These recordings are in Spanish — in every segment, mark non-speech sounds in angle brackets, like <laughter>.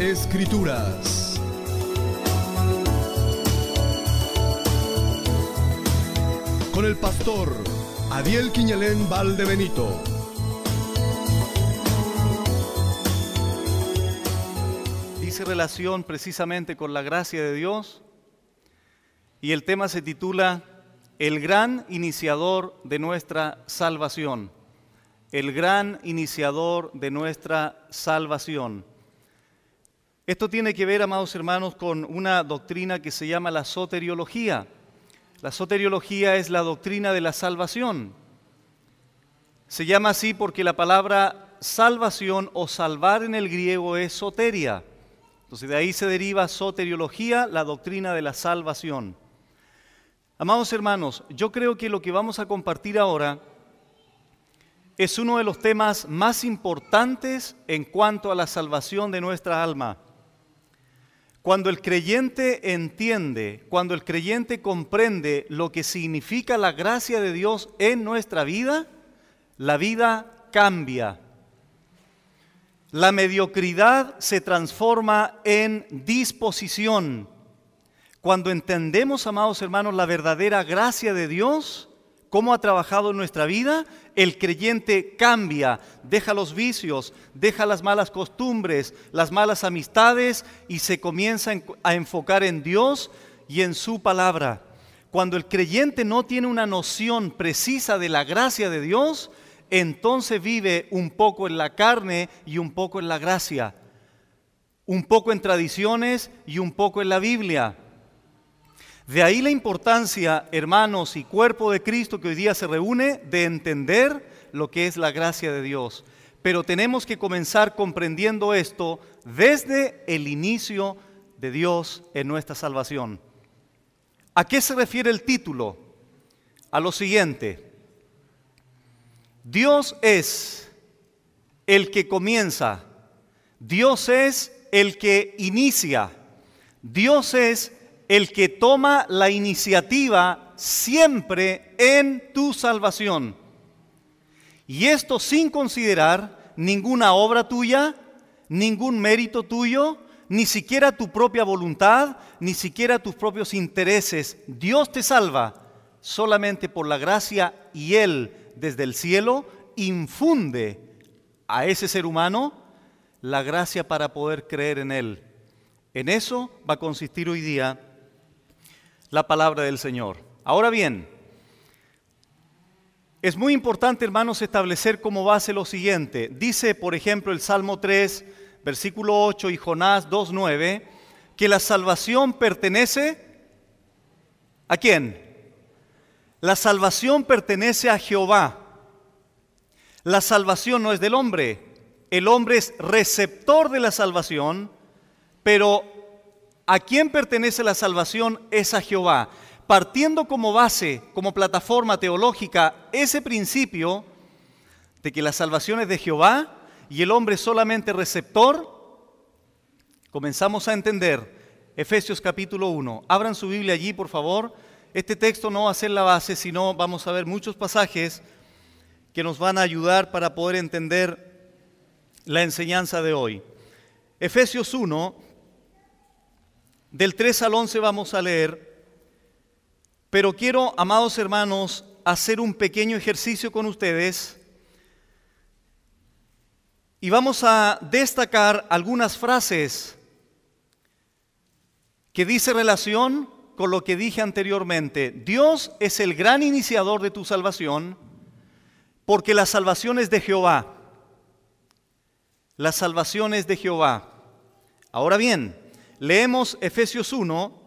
Escrituras. Con el pastor Adiel Quiñalén Valdebenito. Dice relación precisamente con la gracia de Dios y el tema se titula El gran iniciador de nuestra salvación el gran iniciador de nuestra salvación. Esto tiene que ver, amados hermanos, con una doctrina que se llama la soteriología. La soteriología es la doctrina de la salvación. Se llama así porque la palabra salvación o salvar en el griego es soteria. Entonces de ahí se deriva soteriología, la doctrina de la salvación. Amados hermanos, yo creo que lo que vamos a compartir ahora es uno de los temas más importantes en cuanto a la salvación de nuestra alma. Cuando el creyente entiende, cuando el creyente comprende lo que significa la gracia de Dios en nuestra vida, la vida cambia. La mediocridad se transforma en disposición. Cuando entendemos, amados hermanos, la verdadera gracia de Dios, cómo ha trabajado en nuestra vida, el creyente cambia, deja los vicios, deja las malas costumbres, las malas amistades y se comienza a enfocar en Dios y en su palabra. Cuando el creyente no tiene una noción precisa de la gracia de Dios, entonces vive un poco en la carne y un poco en la gracia, un poco en tradiciones y un poco en la Biblia de ahí la importancia, hermanos y cuerpo de Cristo que hoy día se reúne, de entender lo que es la gracia de Dios. Pero tenemos que comenzar comprendiendo esto desde el inicio de Dios en nuestra salvación. ¿A qué se refiere el título? A lo siguiente. Dios es el que comienza. Dios es el que inicia. Dios es el que toma la iniciativa siempre en tu salvación. Y esto sin considerar ninguna obra tuya, ningún mérito tuyo, ni siquiera tu propia voluntad, ni siquiera tus propios intereses. Dios te salva solamente por la gracia y Él desde el cielo infunde a ese ser humano la gracia para poder creer en Él. En eso va a consistir hoy día la palabra del Señor. Ahora bien, es muy importante, hermanos, establecer como base lo siguiente. Dice, por ejemplo, el Salmo 3, versículo 8 y Jonás 2.9, que la salvación pertenece a quién? La salvación pertenece a Jehová. La salvación no es del hombre. El hombre es receptor de la salvación, pero ¿A quién pertenece la salvación? Es a Jehová. Partiendo como base, como plataforma teológica, ese principio de que la salvación es de Jehová y el hombre solamente receptor, comenzamos a entender Efesios capítulo 1. Abran su Biblia allí, por favor. Este texto no va a ser la base, sino vamos a ver muchos pasajes que nos van a ayudar para poder entender la enseñanza de hoy. Efesios 1, del 3 al 11 vamos a leer, pero quiero, amados hermanos, hacer un pequeño ejercicio con ustedes y vamos a destacar algunas frases que dice relación con lo que dije anteriormente. Dios es el gran iniciador de tu salvación porque la salvación es de Jehová. La salvación es de Jehová. Ahora bien, Leemos Efesios 1,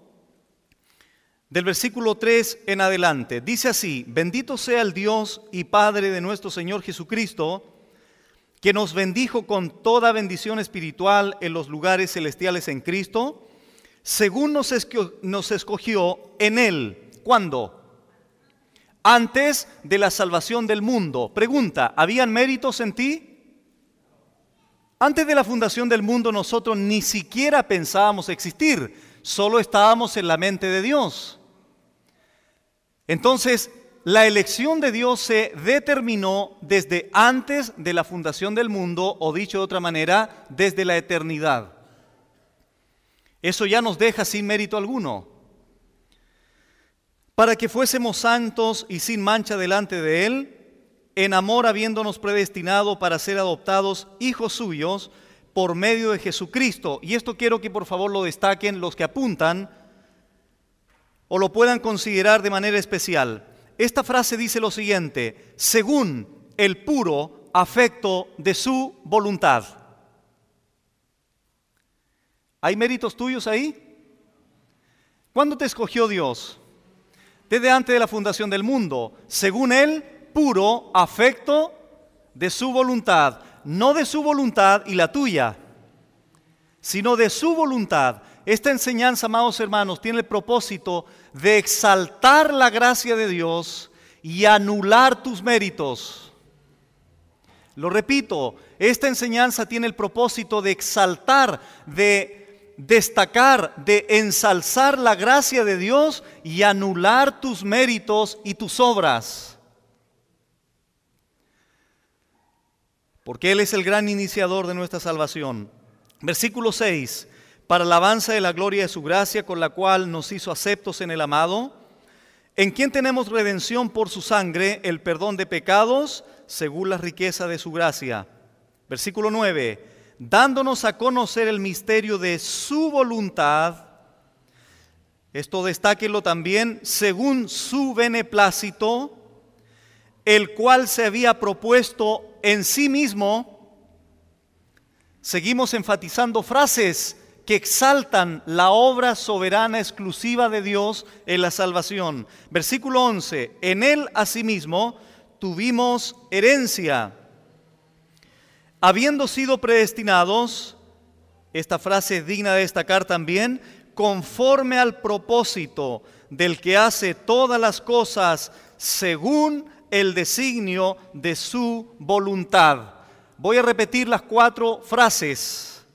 del versículo 3 en adelante. Dice así, bendito sea el Dios y Padre de nuestro Señor Jesucristo, que nos bendijo con toda bendición espiritual en los lugares celestiales en Cristo, según nos, escogió en Él. ¿Cuándo? Antes de la salvación del mundo. Pregunta, ¿habían méritos en ti? Antes de la fundación del mundo nosotros ni siquiera pensábamos existir, solo estábamos en la mente de Dios. Entonces, la elección de Dios se determinó desde antes de la fundación del mundo, o dicho de otra manera, desde la eternidad. Eso ya nos deja sin mérito alguno. Para que fuésemos santos y sin mancha delante de Él, en amor habiéndonos predestinado para ser adoptados hijos suyos por medio de Jesucristo. Y esto quiero que por favor lo destaquen los que apuntan o lo puedan considerar de manera especial. Esta frase dice lo siguiente, según el puro afecto de su voluntad. ¿Hay méritos tuyos ahí? ¿Cuándo te escogió Dios? Desde antes de la fundación del mundo, según Él, puro afecto de su voluntad, no de su voluntad y la tuya, sino de su voluntad. Esta enseñanza, amados hermanos, tiene el propósito de exaltar la gracia de Dios y anular tus méritos. Lo repito, esta enseñanza tiene el propósito de exaltar, de destacar, de ensalzar la gracia de Dios y anular tus méritos y tus obras. porque Él es el gran iniciador de nuestra salvación. Versículo 6, para alabanza de la gloria de su gracia con la cual nos hizo aceptos en el amado, en quien tenemos redención por su sangre, el perdón de pecados, según la riqueza de su gracia. Versículo 9, dándonos a conocer el misterio de su voluntad, esto destáquelo también, según su beneplácito, el cual se había propuesto en sí mismo, seguimos enfatizando frases que exaltan la obra soberana exclusiva de Dios en la salvación. Versículo 11, en Él asimismo tuvimos herencia, habiendo sido predestinados, esta frase es digna de destacar también, conforme al propósito del que hace todas las cosas según el designio de su voluntad. Voy a repetir las cuatro frases.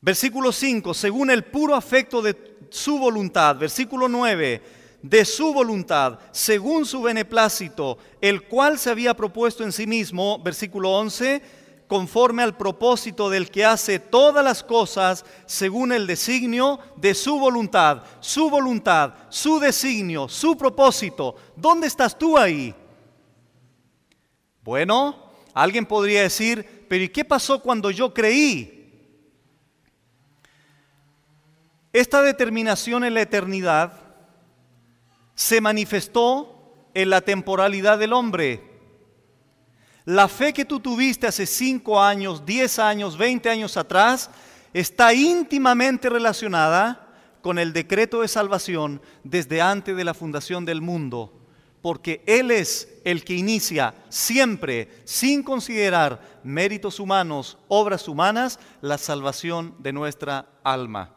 Versículo 5, según el puro afecto de su voluntad. Versículo 9, de su voluntad, según su beneplácito, el cual se había propuesto en sí mismo. Versículo 11 conforme al propósito del que hace todas las cosas según el designio de su voluntad, su voluntad, su designio, su propósito. ¿Dónde estás tú ahí? Bueno, alguien podría decir, pero ¿y qué pasó cuando yo creí? Esta determinación en la eternidad se manifestó en la temporalidad del hombre. La fe que tú tuviste hace 5 años, 10 años, 20 años atrás, está íntimamente relacionada con el decreto de salvación desde antes de la fundación del mundo, porque Él es el que inicia siempre, sin considerar méritos humanos, obras humanas, la salvación de nuestra alma.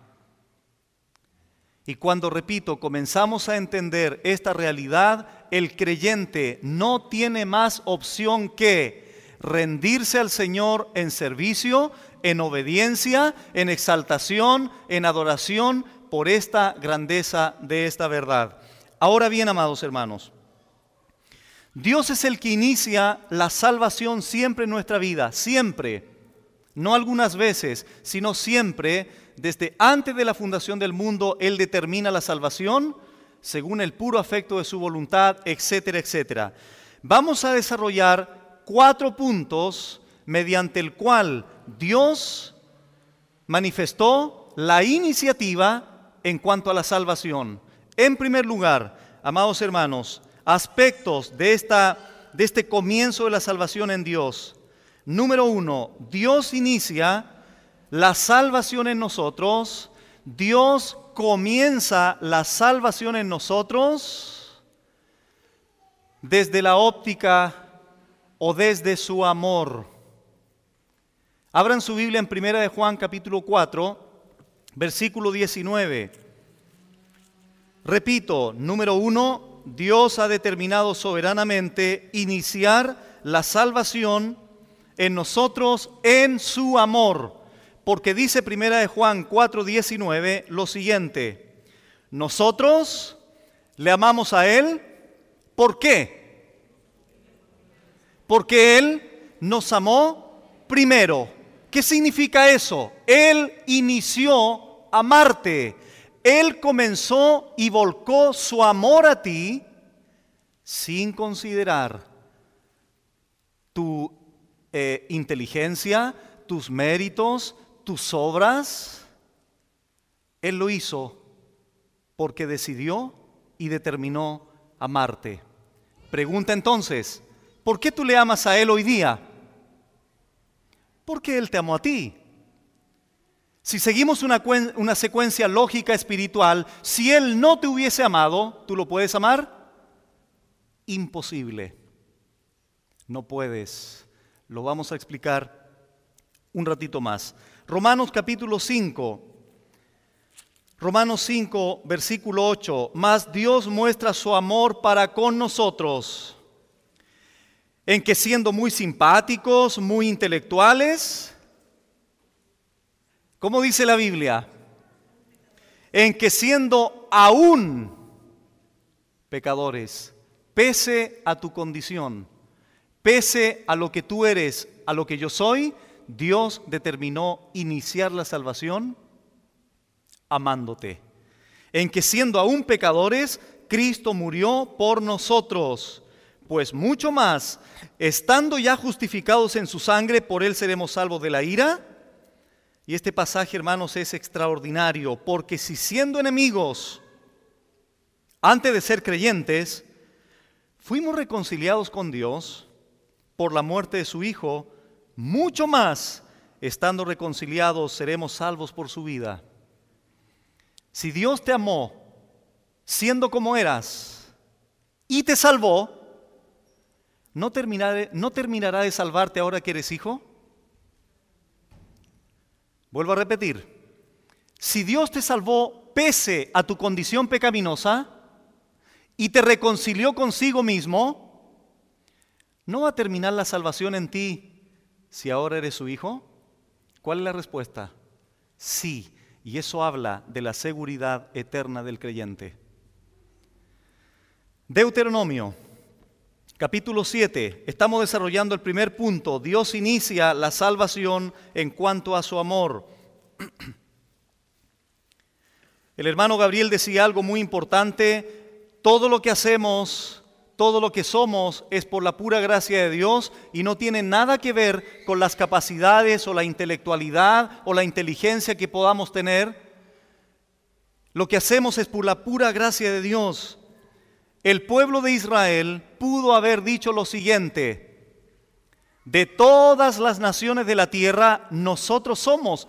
Y cuando, repito, comenzamos a entender esta realidad, el creyente no tiene más opción que rendirse al Señor en servicio, en obediencia, en exaltación, en adoración por esta grandeza de esta verdad. Ahora bien, amados hermanos, Dios es el que inicia la salvación siempre en nuestra vida, siempre, no algunas veces, sino siempre, desde antes de la fundación del mundo, Él determina la salvación según el puro afecto de su voluntad, etcétera, etcétera. Vamos a desarrollar cuatro puntos mediante el cual Dios manifestó la iniciativa en cuanto a la salvación. En primer lugar, amados hermanos, aspectos de, esta, de este comienzo de la salvación en Dios. Número uno, Dios inicia la salvación en nosotros Dios comienza la salvación en nosotros desde la óptica o desde su amor. Abran su Biblia en Primera de Juan capítulo 4, versículo 19. Repito, número uno, Dios ha determinado soberanamente iniciar la salvación en nosotros en su amor porque dice primera de Juan 4:19 lo siguiente: Nosotros le amamos a él, ¿por qué? Porque él nos amó primero. ¿Qué significa eso? Él inició amarte. Él comenzó y volcó su amor a ti sin considerar tu eh, inteligencia, tus méritos, tus obras, Él lo hizo porque decidió y determinó amarte. Pregunta entonces, ¿por qué tú le amas a Él hoy día? Porque Él te amó a ti. Si seguimos una, una, secuencia lógica espiritual, si Él no te hubiese amado, ¿tú lo puedes amar? Imposible. No puedes. Lo vamos a explicar un ratito más. Romanos capítulo 5. Romanos 5, versículo 8. Mas Dios muestra su amor para con nosotros, en que siendo muy simpáticos, muy intelectuales, ¿cómo dice la Biblia? En que siendo aún pecadores, pese a tu condición, pese a lo que tú eres, a lo que yo soy, Dios determinó iniciar la salvación amándote. En que siendo aún pecadores, Cristo murió por nosotros. Pues mucho más, estando ya justificados en su sangre, por él seremos salvos de la ira. Y este pasaje, hermanos, es extraordinario, porque si siendo enemigos, antes de ser creyentes, fuimos reconciliados con Dios por la muerte de su Hijo, mucho más, estando reconciliados, seremos salvos por su vida. Si Dios te amó, siendo como eras, y te salvó, ¿no, ¿no terminará de salvarte ahora que eres hijo? Vuelvo a repetir, si Dios te salvó pese a tu condición pecaminosa y te reconcilió consigo mismo, ¿no va a terminar la salvación en ti si ahora eres su hijo? ¿Cuál es la respuesta? Sí. Y eso habla de la seguridad eterna del creyente. Deuteronomio, capítulo 7. Estamos desarrollando el primer punto. Dios inicia la salvación en cuanto a su amor. El hermano Gabriel decía algo muy importante. Todo lo que hacemos todo lo que somos es por la pura gracia de Dios y no tiene nada que ver con las capacidades o la intelectualidad o la inteligencia que podamos tener. Lo que hacemos es por la pura gracia de Dios. El pueblo de Israel pudo haber dicho lo siguiente, de todas las naciones de la tierra nosotros somos.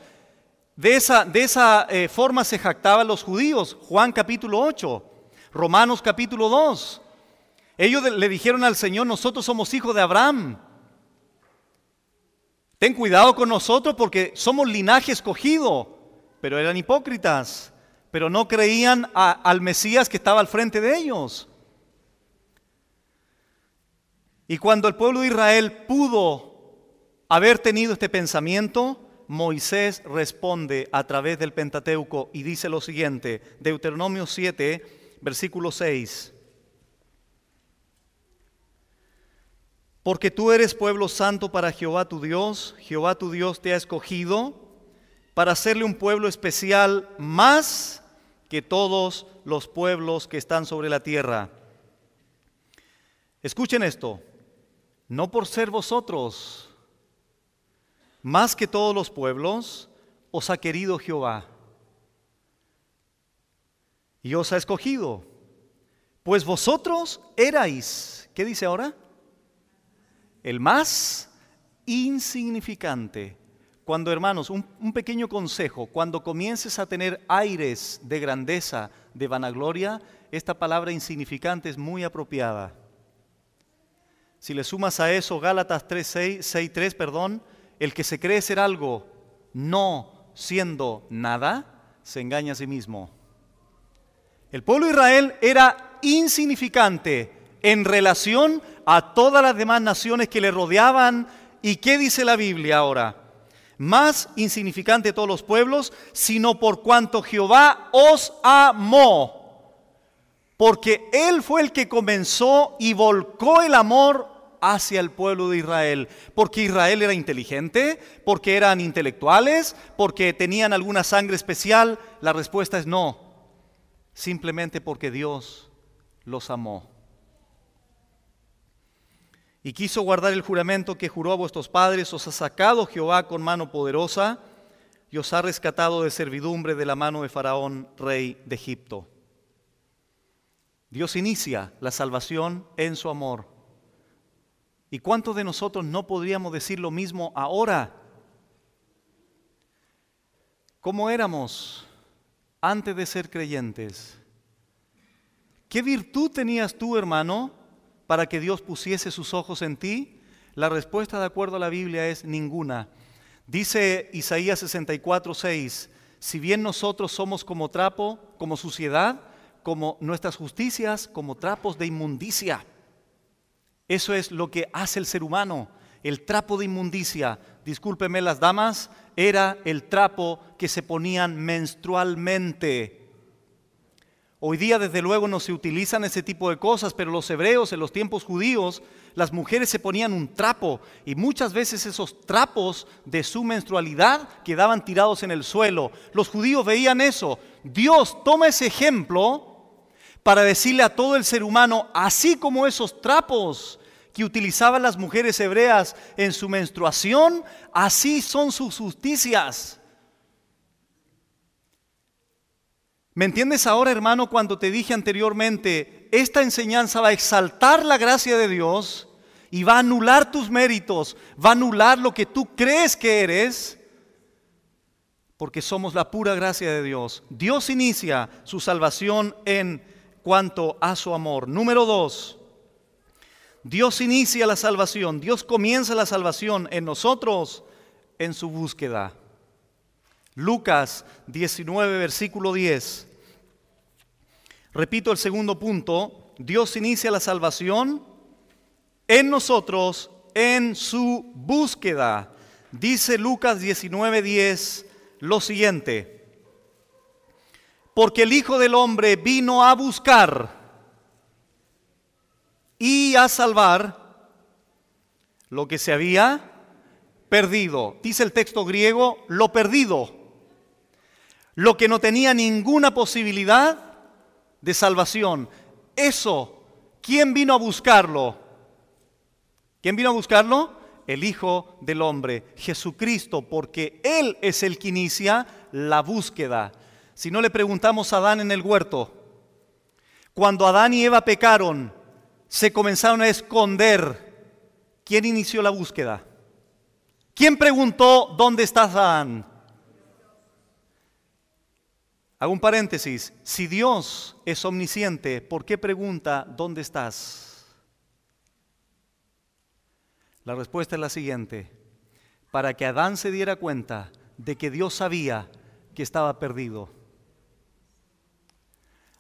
De esa, de esa eh, forma se jactaban los judíos, Juan capítulo 8, Romanos capítulo 2. Ellos le dijeron al Señor, nosotros somos hijos de Abraham. Ten cuidado con nosotros porque somos linaje escogido. Pero eran hipócritas, pero no creían al Mesías que estaba al frente de ellos. Y cuando el pueblo de Israel pudo haber tenido este pensamiento, Moisés responde a través del Pentateuco y dice lo siguiente, Deuteronomio 7, versículo 6. Porque tú eres pueblo santo para Jehová tu Dios, Jehová tu Dios te ha escogido para hacerle un pueblo especial más que todos los pueblos que están sobre la tierra. Escuchen esto, no por ser vosotros, más que todos los pueblos, os ha querido Jehová y os ha escogido, pues vosotros erais, ¿qué dice ahora? el más insignificante. Cuando, hermanos, un, pequeño consejo, cuando comiences a tener aires de grandeza, de vanagloria, esta palabra insignificante es muy apropiada. Si le sumas a eso Gálatas 6.3, perdón, el que se cree ser algo no siendo nada, se engaña a sí mismo. El pueblo de Israel era insignificante, en relación a todas las demás naciones que le rodeaban. ¿Y qué dice la Biblia ahora? Más insignificante todos los pueblos, sino por cuanto Jehová os amó. Porque Él fue el que comenzó y volcó el amor hacia el pueblo de Israel. Porque Israel era inteligente, porque eran intelectuales, porque tenían alguna sangre especial. La respuesta es no. Simplemente porque Dios los amó y quiso guardar el juramento que juró a vuestros padres, os ha sacado Jehová con mano poderosa y os ha rescatado de servidumbre de la mano de Faraón, rey de Egipto. Dios inicia la salvación en su amor. ¿Y cuántos de nosotros no podríamos decir lo mismo ahora? ¿Cómo éramos antes de ser creyentes? ¿Qué virtud tenías tú, hermano, para que Dios pusiese sus ojos en ti? La respuesta de acuerdo a la Biblia es ninguna. Dice Isaías 64, 6, si bien nosotros somos como trapo, como suciedad, como nuestras justicias, como trapos de inmundicia. Eso es lo que hace el ser humano. El trapo de inmundicia, discúlpeme las damas, era el trapo que se ponían menstrualmente Hoy día desde luego no se utilizan ese tipo de cosas, pero los hebreos en los tiempos judíos, las mujeres se ponían un trapo y muchas veces esos trapos de su menstrualidad quedaban tirados en el suelo. Los judíos veían eso. Dios toma ese ejemplo para decirle a todo el ser humano, así como esos trapos que utilizaban las mujeres hebreas en su menstruación, así son sus justicias. ¿Me entiendes ahora, hermano, cuando te dije anteriormente, esta enseñanza va a exaltar la gracia de Dios y va a anular tus méritos, va a anular lo que tú crees que eres? Porque somos la pura gracia de Dios. Dios inicia su salvación en cuanto a su amor. Número dos, Dios inicia la salvación, Dios comienza la salvación en nosotros en su búsqueda. Lucas 19, versículo 10. Repito el segundo punto, Dios inicia la salvación en nosotros, en su búsqueda. Dice Lucas 19, 10 lo siguiente, porque el Hijo del Hombre vino a buscar y a salvar lo que se había perdido. Dice el texto griego, lo perdido lo que no tenía ninguna posibilidad de salvación. Eso, ¿quién vino a buscarlo? ¿Quién vino a buscarlo? El Hijo del Hombre, Jesucristo, porque Él es el que inicia la búsqueda. Si no le preguntamos a Adán en el huerto, cuando Adán y Eva pecaron, se comenzaron a esconder, ¿quién inició la búsqueda? ¿Quién preguntó dónde está Adán? Hago un paréntesis. Si Dios es omnisciente, ¿por qué pregunta dónde estás? La respuesta es la siguiente. Para que Adán se diera cuenta de que Dios sabía que estaba perdido.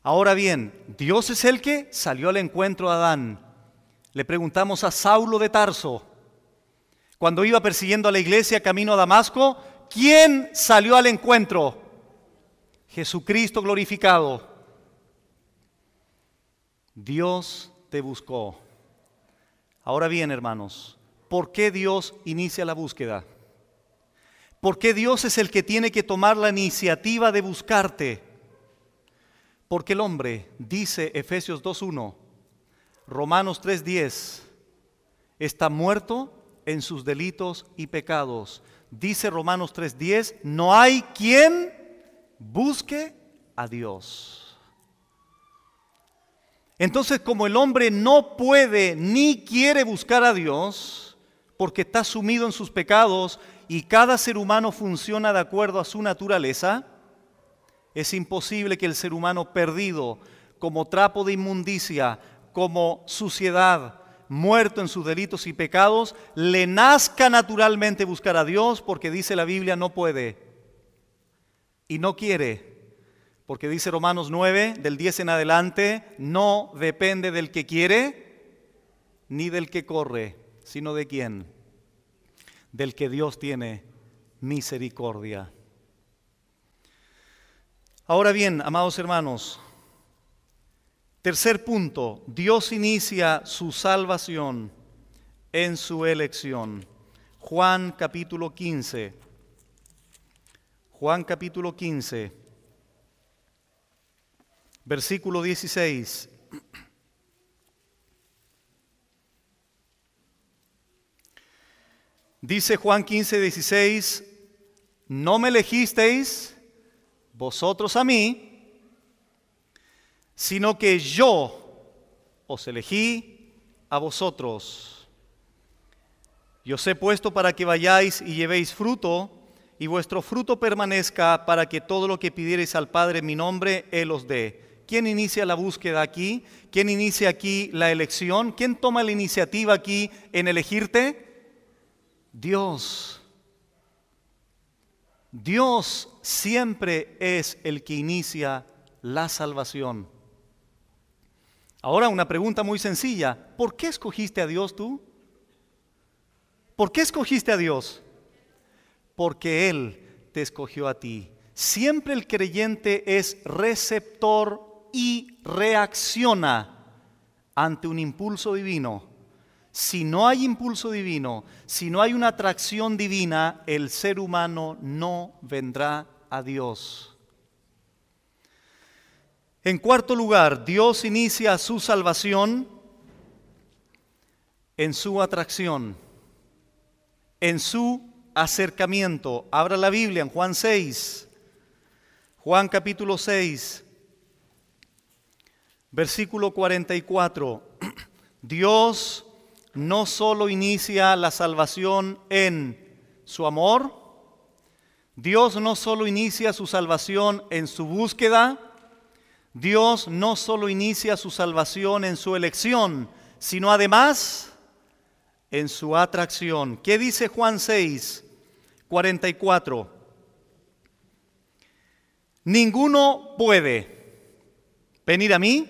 Ahora bien, Dios es el que salió al encuentro de Adán. Le preguntamos a Saulo de Tarso, cuando iba persiguiendo a la iglesia camino a Damasco, ¿quién salió al encuentro? Jesucristo glorificado. Dios te buscó. Ahora bien, hermanos, ¿por qué Dios inicia la búsqueda? ¿Por qué Dios es el que tiene que tomar la iniciativa de buscarte? Porque el hombre, dice Efesios 2.1, Romanos 3.10, está muerto en sus delitos y pecados. Dice Romanos 3.10, no hay quien busque a Dios. Entonces, como el hombre no puede ni quiere buscar a Dios, porque está sumido en sus pecados y cada ser humano funciona de acuerdo a su naturaleza, es imposible que el ser humano perdido, como trapo de inmundicia, como suciedad, muerto en sus delitos y pecados, le nazca naturalmente buscar a Dios, porque dice la Biblia no puede y no quiere. Porque dice Romanos 9, del 10 en adelante, no depende del que quiere ni del que corre, sino de quién. Del que Dios tiene misericordia. Ahora bien, amados hermanos, tercer punto, Dios inicia su salvación en su elección. Juan capítulo 15, Juan capítulo 15, versículo 16. Dice Juan 15, 16, no me elegisteis vosotros a mí, sino que yo os elegí a vosotros. Yo os he puesto para que vayáis y llevéis fruto y vuestro fruto permanezca para que todo lo que pidiereis al Padre en mi nombre, Él os dé. ¿Quién inicia la búsqueda aquí? ¿Quién inicia aquí la elección? ¿Quién toma la iniciativa aquí en elegirte? Dios. Dios siempre es el que inicia la salvación. Ahora una pregunta muy sencilla. ¿Por qué escogiste a Dios tú? ¿Por qué escogiste a Dios? porque Él te escogió a ti. Siempre el creyente es receptor y reacciona ante un impulso divino. Si no hay impulso divino, si no hay una atracción divina, el ser humano no vendrá a Dios. En cuarto lugar, Dios inicia su salvación en su atracción, en su acercamiento. Abra la Biblia en Juan 6. Juan capítulo 6, versículo 44. <clears throat> Dios no solo inicia la salvación en su amor, Dios no solo inicia su salvación en su búsqueda, Dios no solo inicia su salvación en su elección, sino además en su atracción. ¿Qué dice Juan 6? 44. Ninguno puede venir a mí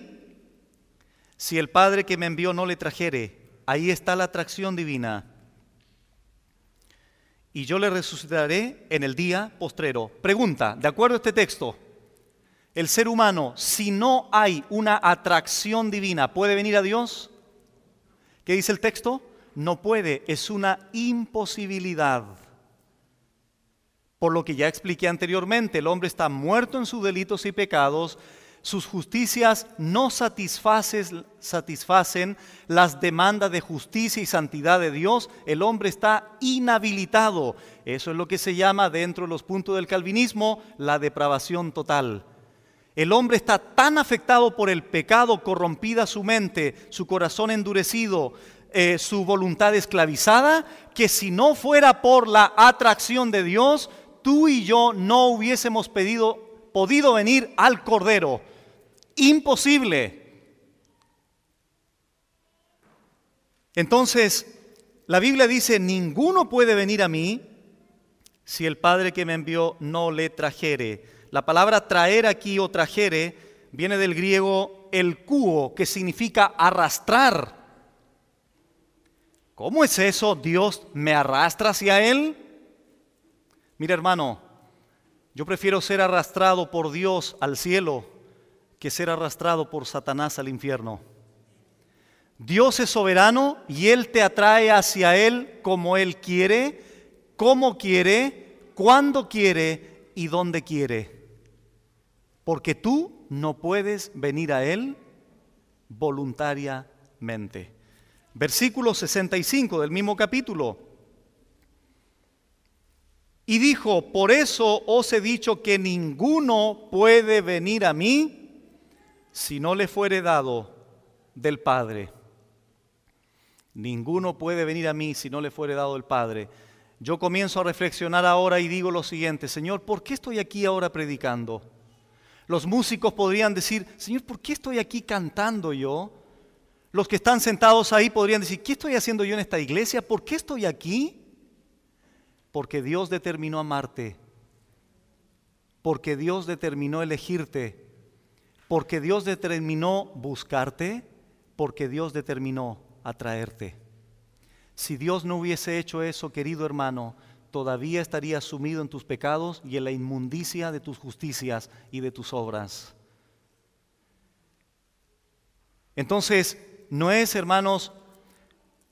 si el Padre que me envió no le trajere. Ahí está la atracción divina. Y yo le resucitaré en el día postrero. Pregunta, de acuerdo a este texto, el ser humano, si no hay una atracción divina, ¿puede venir a Dios? ¿Qué dice el texto? No puede, es una imposibilidad. Por lo que ya expliqué anteriormente, el hombre está muerto en sus delitos y pecados, sus justicias no satisfacen las demandas de justicia y santidad de Dios, el hombre está inhabilitado. Eso es lo que se llama dentro de los puntos del calvinismo la depravación total. El hombre está tan afectado por el pecado, corrompida su mente, su corazón endurecido, eh, su voluntad esclavizada, que si no fuera por la atracción de Dios, tú y yo no hubiésemos pedido, podido venir al Cordero. Imposible. Entonces, la Biblia dice, ninguno puede venir a mí si el Padre que me envió no le trajere. La palabra traer aquí o trajere viene del griego el cuo, que significa arrastrar. ¿Cómo es eso? ¿Dios me arrastra hacia Él? Mira hermano, yo prefiero ser arrastrado por Dios al cielo que ser arrastrado por Satanás al infierno. Dios es soberano y Él te atrae hacia Él como Él quiere, cómo quiere, cuando quiere y dónde quiere. Porque tú no puedes venir a Él voluntariamente. Versículo 65 del mismo capítulo. Y dijo, por eso os he dicho que ninguno puede venir a mí si no le fuere dado del Padre. Ninguno puede venir a mí si no le fuere dado del Padre. Yo comienzo a reflexionar ahora y digo lo siguiente, Señor, ¿por qué estoy aquí ahora predicando? Los músicos podrían decir, Señor, ¿por qué estoy aquí cantando yo? Los que están sentados ahí podrían decir, ¿qué estoy haciendo yo en esta iglesia? ¿Por qué estoy aquí? porque Dios determinó amarte, porque Dios determinó elegirte, porque Dios determinó buscarte, porque Dios determinó atraerte. Si Dios no hubiese hecho eso, querido hermano, todavía estarías sumido en tus pecados y en la inmundicia de tus justicias y de tus obras. Entonces, no es, hermanos,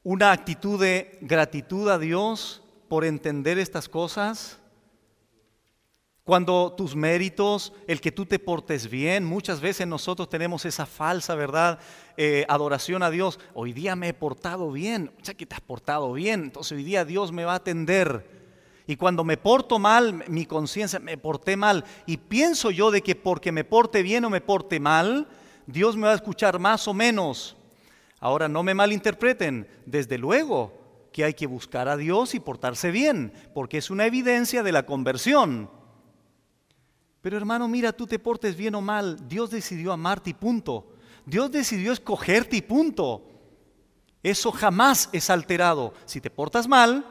una actitud de gratitud a Dios, por entender estas cosas? Cuando tus méritos, el que tú te portes bien, muchas veces nosotros tenemos esa falsa, ¿verdad? Eh, adoración a Dios. Hoy día me he portado bien, o sea que te has portado bien, entonces hoy día Dios me va a atender. Y cuando me porto mal, mi conciencia, me porté mal, y pienso yo de que porque me porte bien o me porte mal, Dios me va a escuchar más o menos. Ahora no me malinterpreten, desde luego, que hay que buscar a Dios y portarse bien, porque es una evidencia de la conversión. Pero hermano, mira, tú te portes bien o mal, Dios decidió amarte y punto. Dios decidió escogerte y punto. Eso jamás es alterado. Si te portas mal,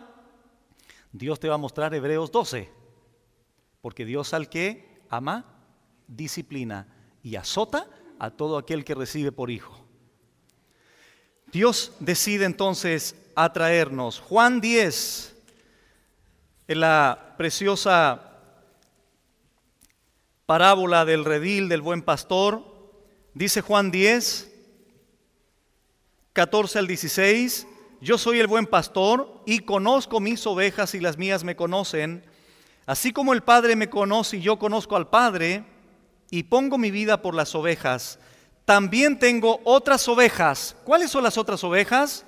Dios te va a mostrar Hebreos 12. Porque Dios al que ama, disciplina y azota a todo aquel que recibe por hijo. Dios decide entonces traernos Juan 10, en la preciosa parábola del redil del buen pastor, dice Juan 10, 14 al 16, yo soy el buen pastor y conozco mis ovejas y las mías me conocen, así como el Padre me conoce y yo conozco al Padre y pongo mi vida por las ovejas. También tengo otras ovejas. ¿Cuáles son las otras ovejas?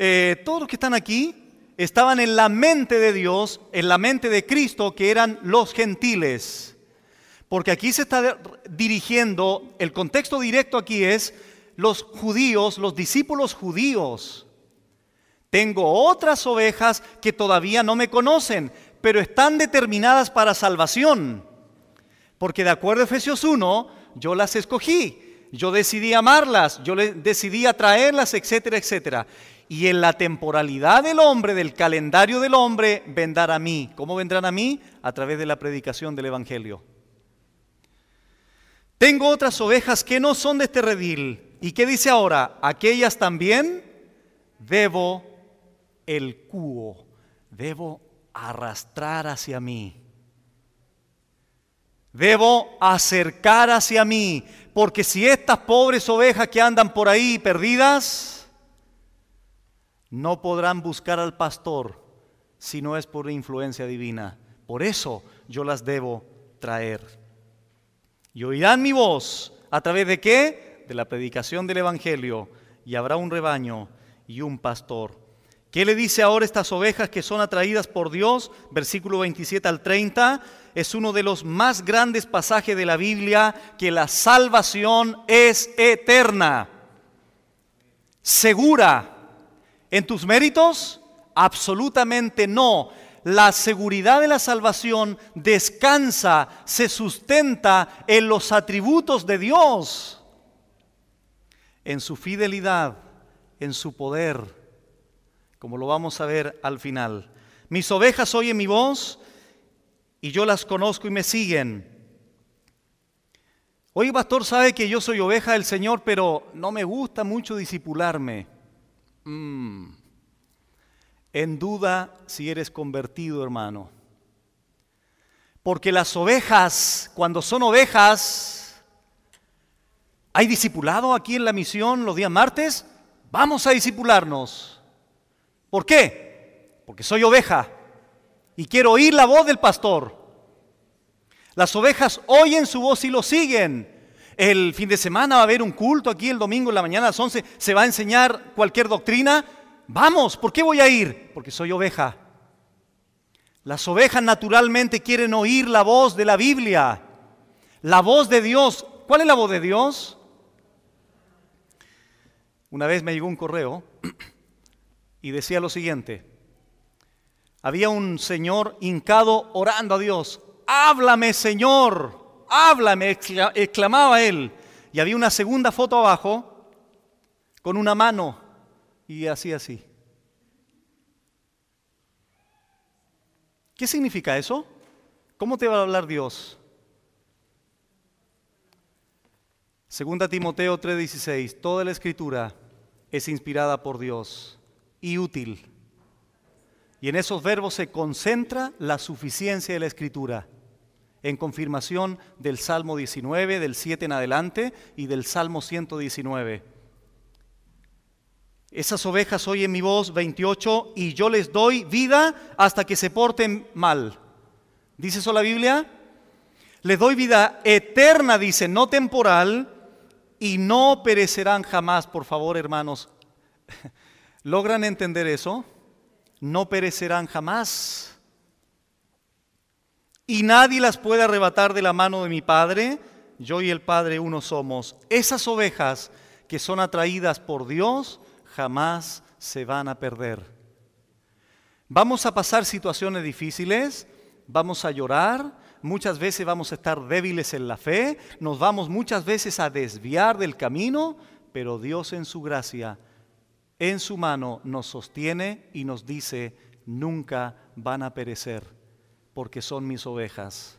Eh, todos los que están aquí estaban en la mente de Dios, en la mente de Cristo, que eran los gentiles. Porque aquí se está dirigiendo, el contexto directo aquí es los judíos, los discípulos judíos. Tengo otras ovejas que todavía no me conocen, pero están determinadas para salvación. Porque de acuerdo a Efesios 1, yo las escogí, yo decidí amarlas, yo decidí atraerlas, etcétera, etcétera y en la temporalidad del hombre, del calendario del hombre, vendrán a mí. ¿Cómo vendrán a mí? A través de la predicación del Evangelio. Tengo otras ovejas que no son de este redil. ¿Y qué dice ahora? Aquellas también debo el cubo, debo arrastrar hacia mí. Debo acercar hacia mí, porque si estas pobres ovejas que andan por ahí perdidas, no podrán buscar al pastor si no es por influencia divina. Por eso yo las debo traer. Y oirán mi voz. ¿A través de qué? De la predicación del Evangelio. Y habrá un rebaño y un pastor. ¿Qué le dice ahora estas ovejas que son atraídas por Dios? Versículo 27 al 30 es uno de los más grandes pasajes de la Biblia que la salvación es eterna, segura ¿En tus méritos? Absolutamente no. La seguridad de la salvación descansa, se sustenta en los atributos de Dios, en su fidelidad, en su poder, como lo vamos a ver al final. Mis ovejas oyen mi voz y yo las conozco y me siguen. Oye, pastor, sabe que yo soy oveja del Señor, pero no me gusta mucho disipularme. Mm. En duda si eres convertido, hermano. Porque las ovejas, cuando son ovejas, hay discipulado aquí en la misión los días martes. Vamos a discipularnos. ¿Por qué? Porque soy oveja y quiero oír la voz del pastor. Las ovejas oyen su voz y lo siguen el fin de semana va a haber un culto aquí el domingo en la mañana a las 11, se va a enseñar cualquier doctrina. Vamos, ¿por qué voy a ir? Porque soy oveja. Las ovejas naturalmente quieren oír la voz de la Biblia, la voz de Dios. ¿Cuál es la voz de Dios? Una vez me llegó un correo <clears throat> y decía lo siguiente. Había un señor hincado orando a Dios. Háblame, Señor háblame, exclamaba él. Y había una segunda foto abajo con una mano y así, así. ¿Qué significa eso? ¿Cómo te va a hablar Dios? Segunda Timoteo 3:16, toda la escritura es inspirada por Dios y útil. Y en esos verbos se concentra la suficiencia de la escritura en confirmación del Salmo 19, del 7 en adelante y del Salmo 119. Esas ovejas oyen mi voz 28 y yo les doy vida hasta que se porten mal. ¿Dice eso la Biblia? Les doy vida eterna, dice, no temporal, y no perecerán jamás, por favor hermanos. <laughs> ¿Logran entender eso? No perecerán jamás y nadie las puede arrebatar de la mano de mi Padre. Yo y el Padre uno somos. Esas ovejas que son atraídas por Dios jamás se van a perder. Vamos a pasar situaciones difíciles, vamos a llorar, muchas veces vamos a estar débiles en la fe, nos vamos muchas veces a desviar del camino, pero Dios en su gracia, en su mano, nos sostiene y nos dice, nunca van a perecer porque son mis ovejas.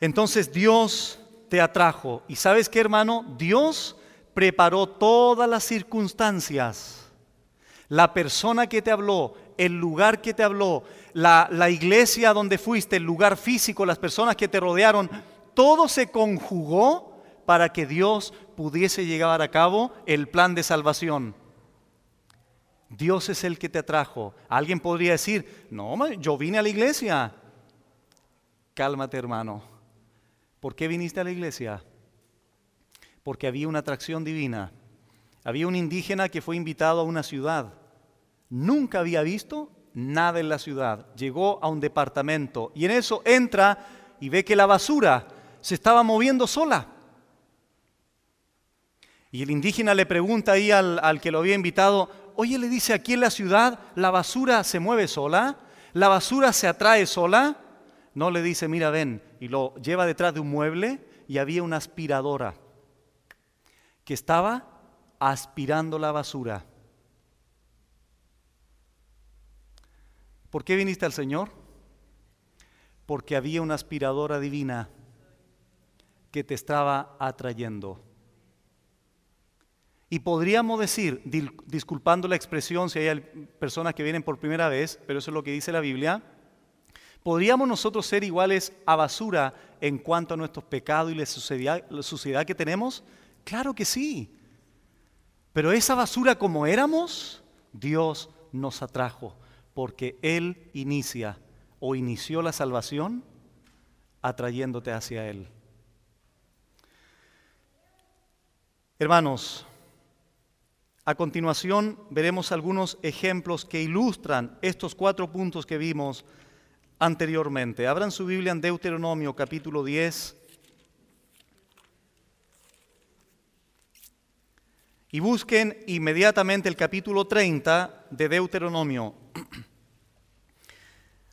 Entonces Dios te atrajo. ¿Y sabes qué, hermano? Dios preparó todas las circunstancias. La persona que te habló, el lugar que te habló, la, la, iglesia donde fuiste, el lugar físico, las personas que te rodearon, todo se conjugó para que Dios pudiese llevar a cabo el plan de salvación. Dios es el que te atrajo. Alguien podría decir, no, yo vine a la iglesia. Cálmate, hermano. ¿Por qué viniste a la iglesia? Porque había una atracción divina. Había un indígena que fue invitado a una ciudad. Nunca había visto nada en la ciudad. Llegó a un departamento y en eso entra y ve que la basura se estaba moviendo sola. Y el indígena le pregunta ahí al, al que lo había invitado, Oye, le dice aquí en la ciudad, la basura se mueve sola, la basura se atrae sola. No le dice, mira, ven, y lo lleva detrás de un mueble y había una aspiradora que estaba aspirando la basura. ¿Por qué viniste al Señor? Porque había una aspiradora divina que te estaba atrayendo. Y podríamos decir, disculpando la expresión si hay personas que vienen por primera vez, pero eso es lo que dice la Biblia, podríamos nosotros ser iguales a basura en cuanto a nuestros pecados y la suciedad, la suciedad que tenemos. Claro que sí. Pero esa basura como éramos, Dios nos atrajo, porque Él inicia o inició la salvación atrayéndote hacia Él. Hermanos, a continuación veremos algunos ejemplos que ilustran estos cuatro puntos que vimos anteriormente. Abran su Biblia en Deuteronomio capítulo 10 y busquen inmediatamente el capítulo 30 de Deuteronomio.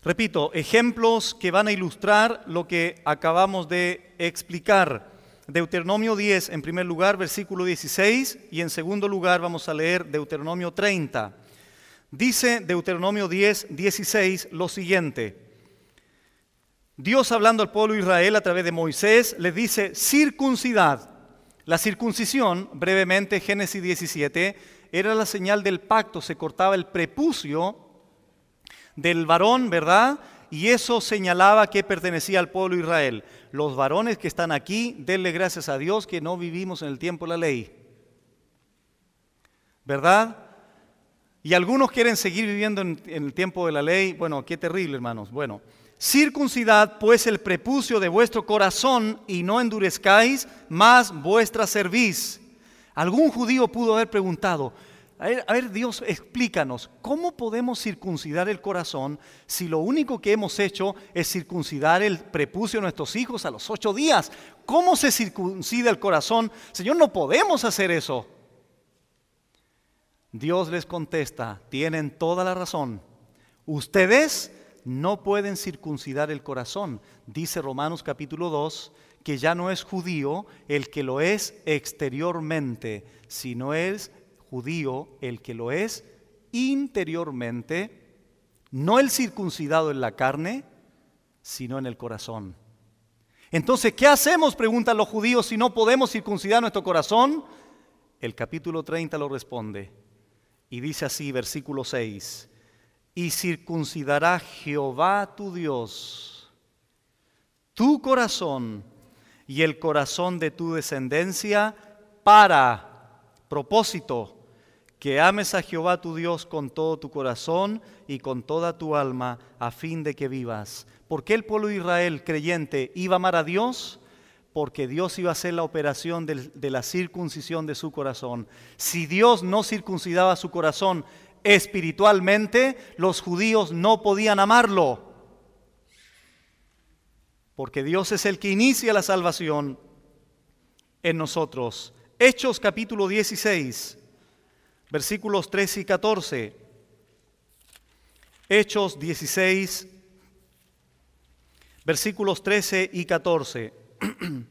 Repito, ejemplos que van a ilustrar lo que acabamos de explicar. Deuteronomio 10, en primer lugar, versículo 16, y en segundo lugar vamos a leer Deuteronomio 30. Dice Deuteronomio 10, 16 lo siguiente. Dios hablando al pueblo de Israel a través de Moisés le dice circuncidad. La circuncisión, brevemente Génesis 17, era la señal del pacto, se cortaba el prepucio del varón, ¿verdad? Y eso señalaba que pertenecía al pueblo de Israel los varones que están aquí, denle gracias a Dios que no vivimos en el tiempo de la ley. ¿Verdad? Y algunos quieren seguir viviendo en, el tiempo de la ley. Bueno, qué terrible, hermanos. Bueno, circuncidad pues el prepucio de vuestro corazón y no endurezcáis más vuestra cerviz. Algún judío pudo haber preguntado, a ver, Dios, explícanos, ¿cómo podemos circuncidar el corazón si lo único que hemos hecho es circuncidar el prepucio de nuestros hijos a los ocho días? ¿Cómo se circuncida el corazón? Señor, no podemos hacer eso. Dios les contesta, tienen toda la razón. Ustedes no pueden circuncidar el corazón, dice Romanos capítulo 2, que ya no es judío el que lo es exteriormente, sino es judío el que lo es interiormente, no el circuncidado en la carne, sino en el corazón. Entonces, ¿qué hacemos? Preguntan los judíos si no podemos circuncidar nuestro corazón. El capítulo 30 lo responde y dice así, versículo 6, y circuncidará Jehová tu Dios tu corazón y el corazón de tu descendencia para propósito, que ames a Jehová tu Dios con todo tu corazón y con toda tu alma, a fin de que vivas. ¿Por qué el pueblo de Israel creyente iba a amar a Dios? Porque Dios iba a hacer la operación de la circuncisión de su corazón. Si Dios no circuncidaba su corazón espiritualmente, los judíos no podían amarlo. Porque Dios es el que inicia la salvación en nosotros Hechos capítulo 16, versículos 13 y 14. Hechos 16, versículos 13 y 14. <clears throat>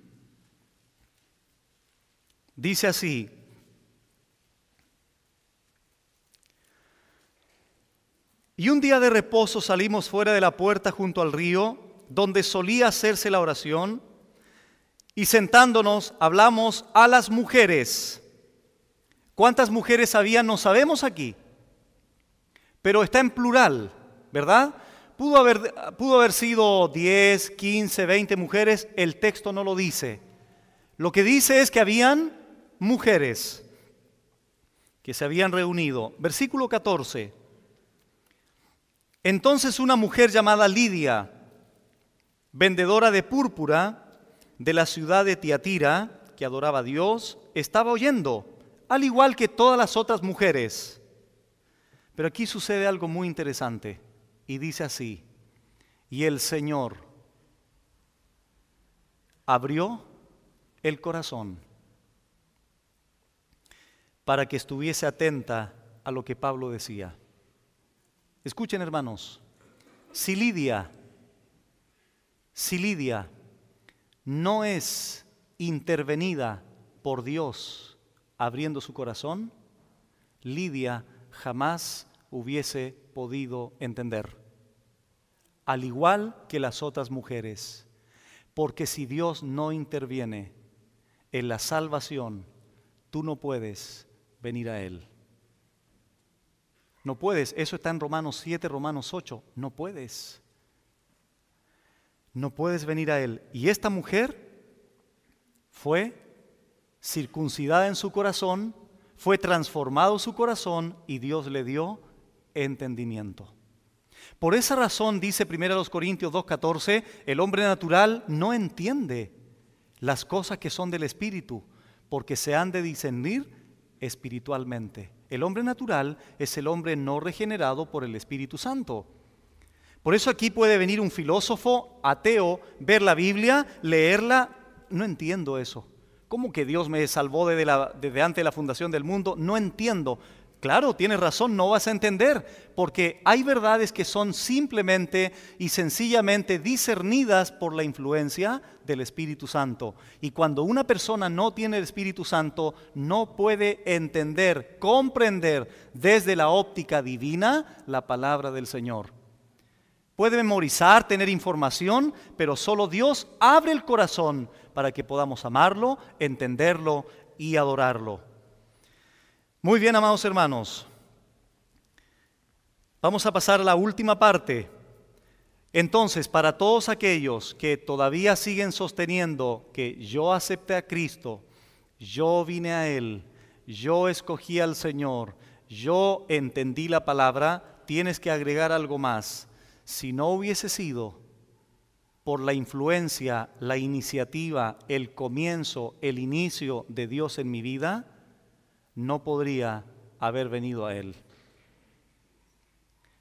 Dice así, y un día de reposo salimos fuera de la puerta junto al río, donde solía hacerse la oración, y sentándonos hablamos a las mujeres. ¿Cuántas mujeres había? No sabemos aquí, pero está en plural, ¿verdad? Pudo haber, pudo haber sido 10, 15, 20 mujeres, el texto no lo dice. Lo que dice es que habían mujeres que se habían reunido. Versículo 14. Entonces una mujer llamada Lidia, vendedora de púrpura, de la ciudad de Tiatira, que adoraba a Dios, estaba oyendo, al igual que todas las otras mujeres. Pero aquí sucede algo muy interesante y dice así, y el Señor abrió el corazón para que estuviese atenta a lo que Pablo decía. Escuchen hermanos, si Lidia, si Lidia no es intervenida por Dios abriendo su corazón, Lidia jamás hubiese podido entender, al igual que las otras mujeres, porque si Dios no interviene en la salvación, tú no puedes venir a Él. No puedes, eso está en Romanos 7, Romanos 8, no puedes no puedes venir a él. Y esta mujer fue circuncidada en su corazón, fue transformado su corazón y Dios le dio entendimiento. Por esa razón dice los Corintios 2.14, el hombre natural no entiende las cosas que son del Espíritu, porque se han de discernir espiritualmente. El hombre natural es el hombre no regenerado por el Espíritu Santo. Por eso aquí puede venir un filósofo ateo, ver la Biblia, leerla, no entiendo eso. ¿Cómo que Dios me salvó desde, la, antes de la fundación del mundo? No entiendo. Claro, tienes razón, no vas a entender, porque hay verdades que son simplemente y sencillamente discernidas por la influencia del Espíritu Santo. Y cuando una persona no tiene el Espíritu Santo, no puede entender, comprender desde la óptica divina la palabra del Señor. Puede memorizar, tener información, pero solo Dios abre el corazón para que podamos amarlo, entenderlo y adorarlo. Muy bien, amados hermanos. Vamos a pasar a la última parte. Entonces, para todos aquellos que todavía siguen sosteniendo que yo acepté a Cristo, yo vine a Él, yo escogí al Señor, yo entendí la palabra, tienes que agregar algo más si no hubiese sido por la influencia, la iniciativa, el comienzo, el inicio de Dios en mi vida, no podría haber venido a Él.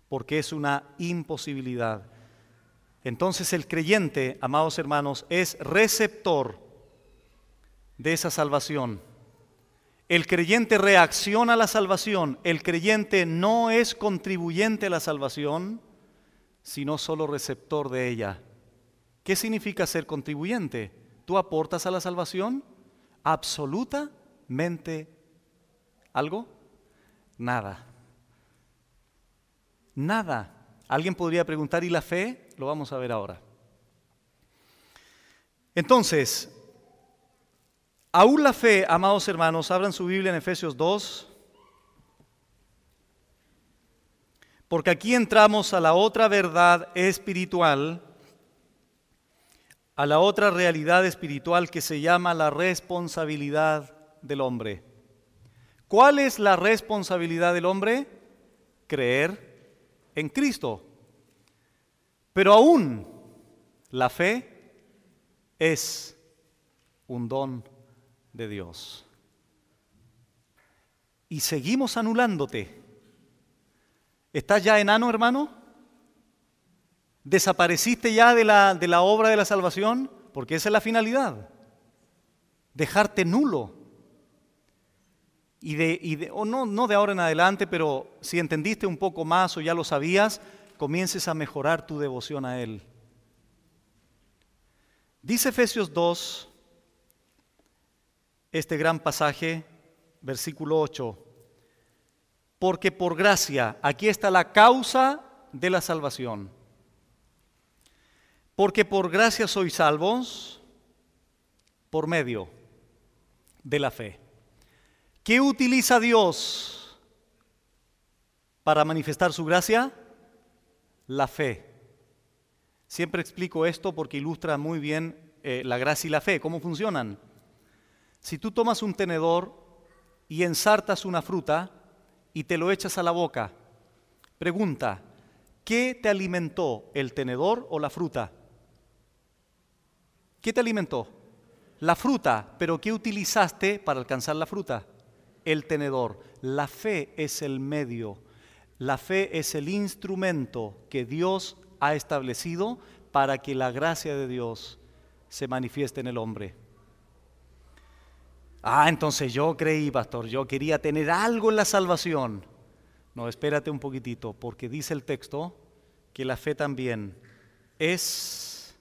Porque es una imposibilidad. Entonces el creyente, amados hermanos, es receptor de esa salvación. El creyente reacciona a la salvación. El creyente no es contribuyente a la salvación sino solo receptor de ella. ¿Qué significa ser contribuyente? ¿Tú aportas a la salvación? Absolutamente algo? Nada. Nada. Alguien podría preguntar, ¿y la fe? Lo vamos a ver ahora. Entonces, aún la fe, amados hermanos, abran su Biblia en Efesios 2, porque aquí entramos a la otra verdad espiritual, a la otra realidad espiritual que se llama la responsabilidad del hombre. ¿Cuál es la responsabilidad del hombre? Creer en Cristo. Pero aún la fe es un don de Dios. Y seguimos anulándote ¿Estás ya enano, hermano? ¿Desapareciste ya de la, obra de la salvación? Porque esa es la finalidad. Dejarte nulo. Y y o oh, no, no de ahora en adelante, pero si entendiste un poco más o ya lo sabías, comiences a mejorar tu devoción a Él. Dice Efesios 2, este gran pasaje, versículo 8 porque por gracia, aquí está la causa de la salvación. Porque por gracia sois salvos por medio de la fe. ¿Qué utiliza Dios para manifestar su gracia? La fe. Siempre explico esto porque ilustra muy bien eh, la gracia y la fe, cómo funcionan. Si tú tomas un tenedor y ensartas una fruta, y te lo echas a la boca. Pregunta, ¿qué te alimentó, el tenedor o la fruta? ¿Qué te alimentó? La fruta, pero ¿qué utilizaste para alcanzar la fruta? El tenedor. La fe es el medio, la fe es el instrumento que Dios ha establecido para que la gracia de Dios se manifieste en el hombre. Ah, entonces yo creí, pastor, yo quería tener algo en la salvación. No, espérate un poquitito, porque dice el texto que la fe también es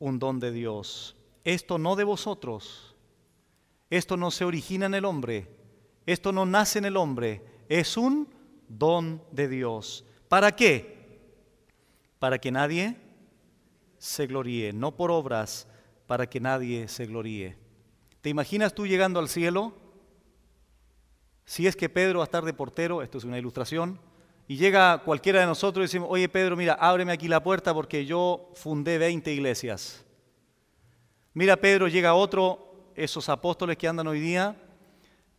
un don de Dios. Esto no de vosotros, esto no se origina en el hombre, esto no nace en el hombre, es un don de Dios. ¿Para qué? Para que nadie se gloríe, no por obras, para que nadie se gloríe. ¿Te imaginas tú llegando al cielo? Si es que Pedro va a estar de portero, esto es una ilustración, y llega cualquiera de nosotros y decimos, oye Pedro, mira, ábreme aquí la puerta porque yo fundé 20 iglesias. Mira Pedro, llega otro, esos apóstoles que andan hoy día,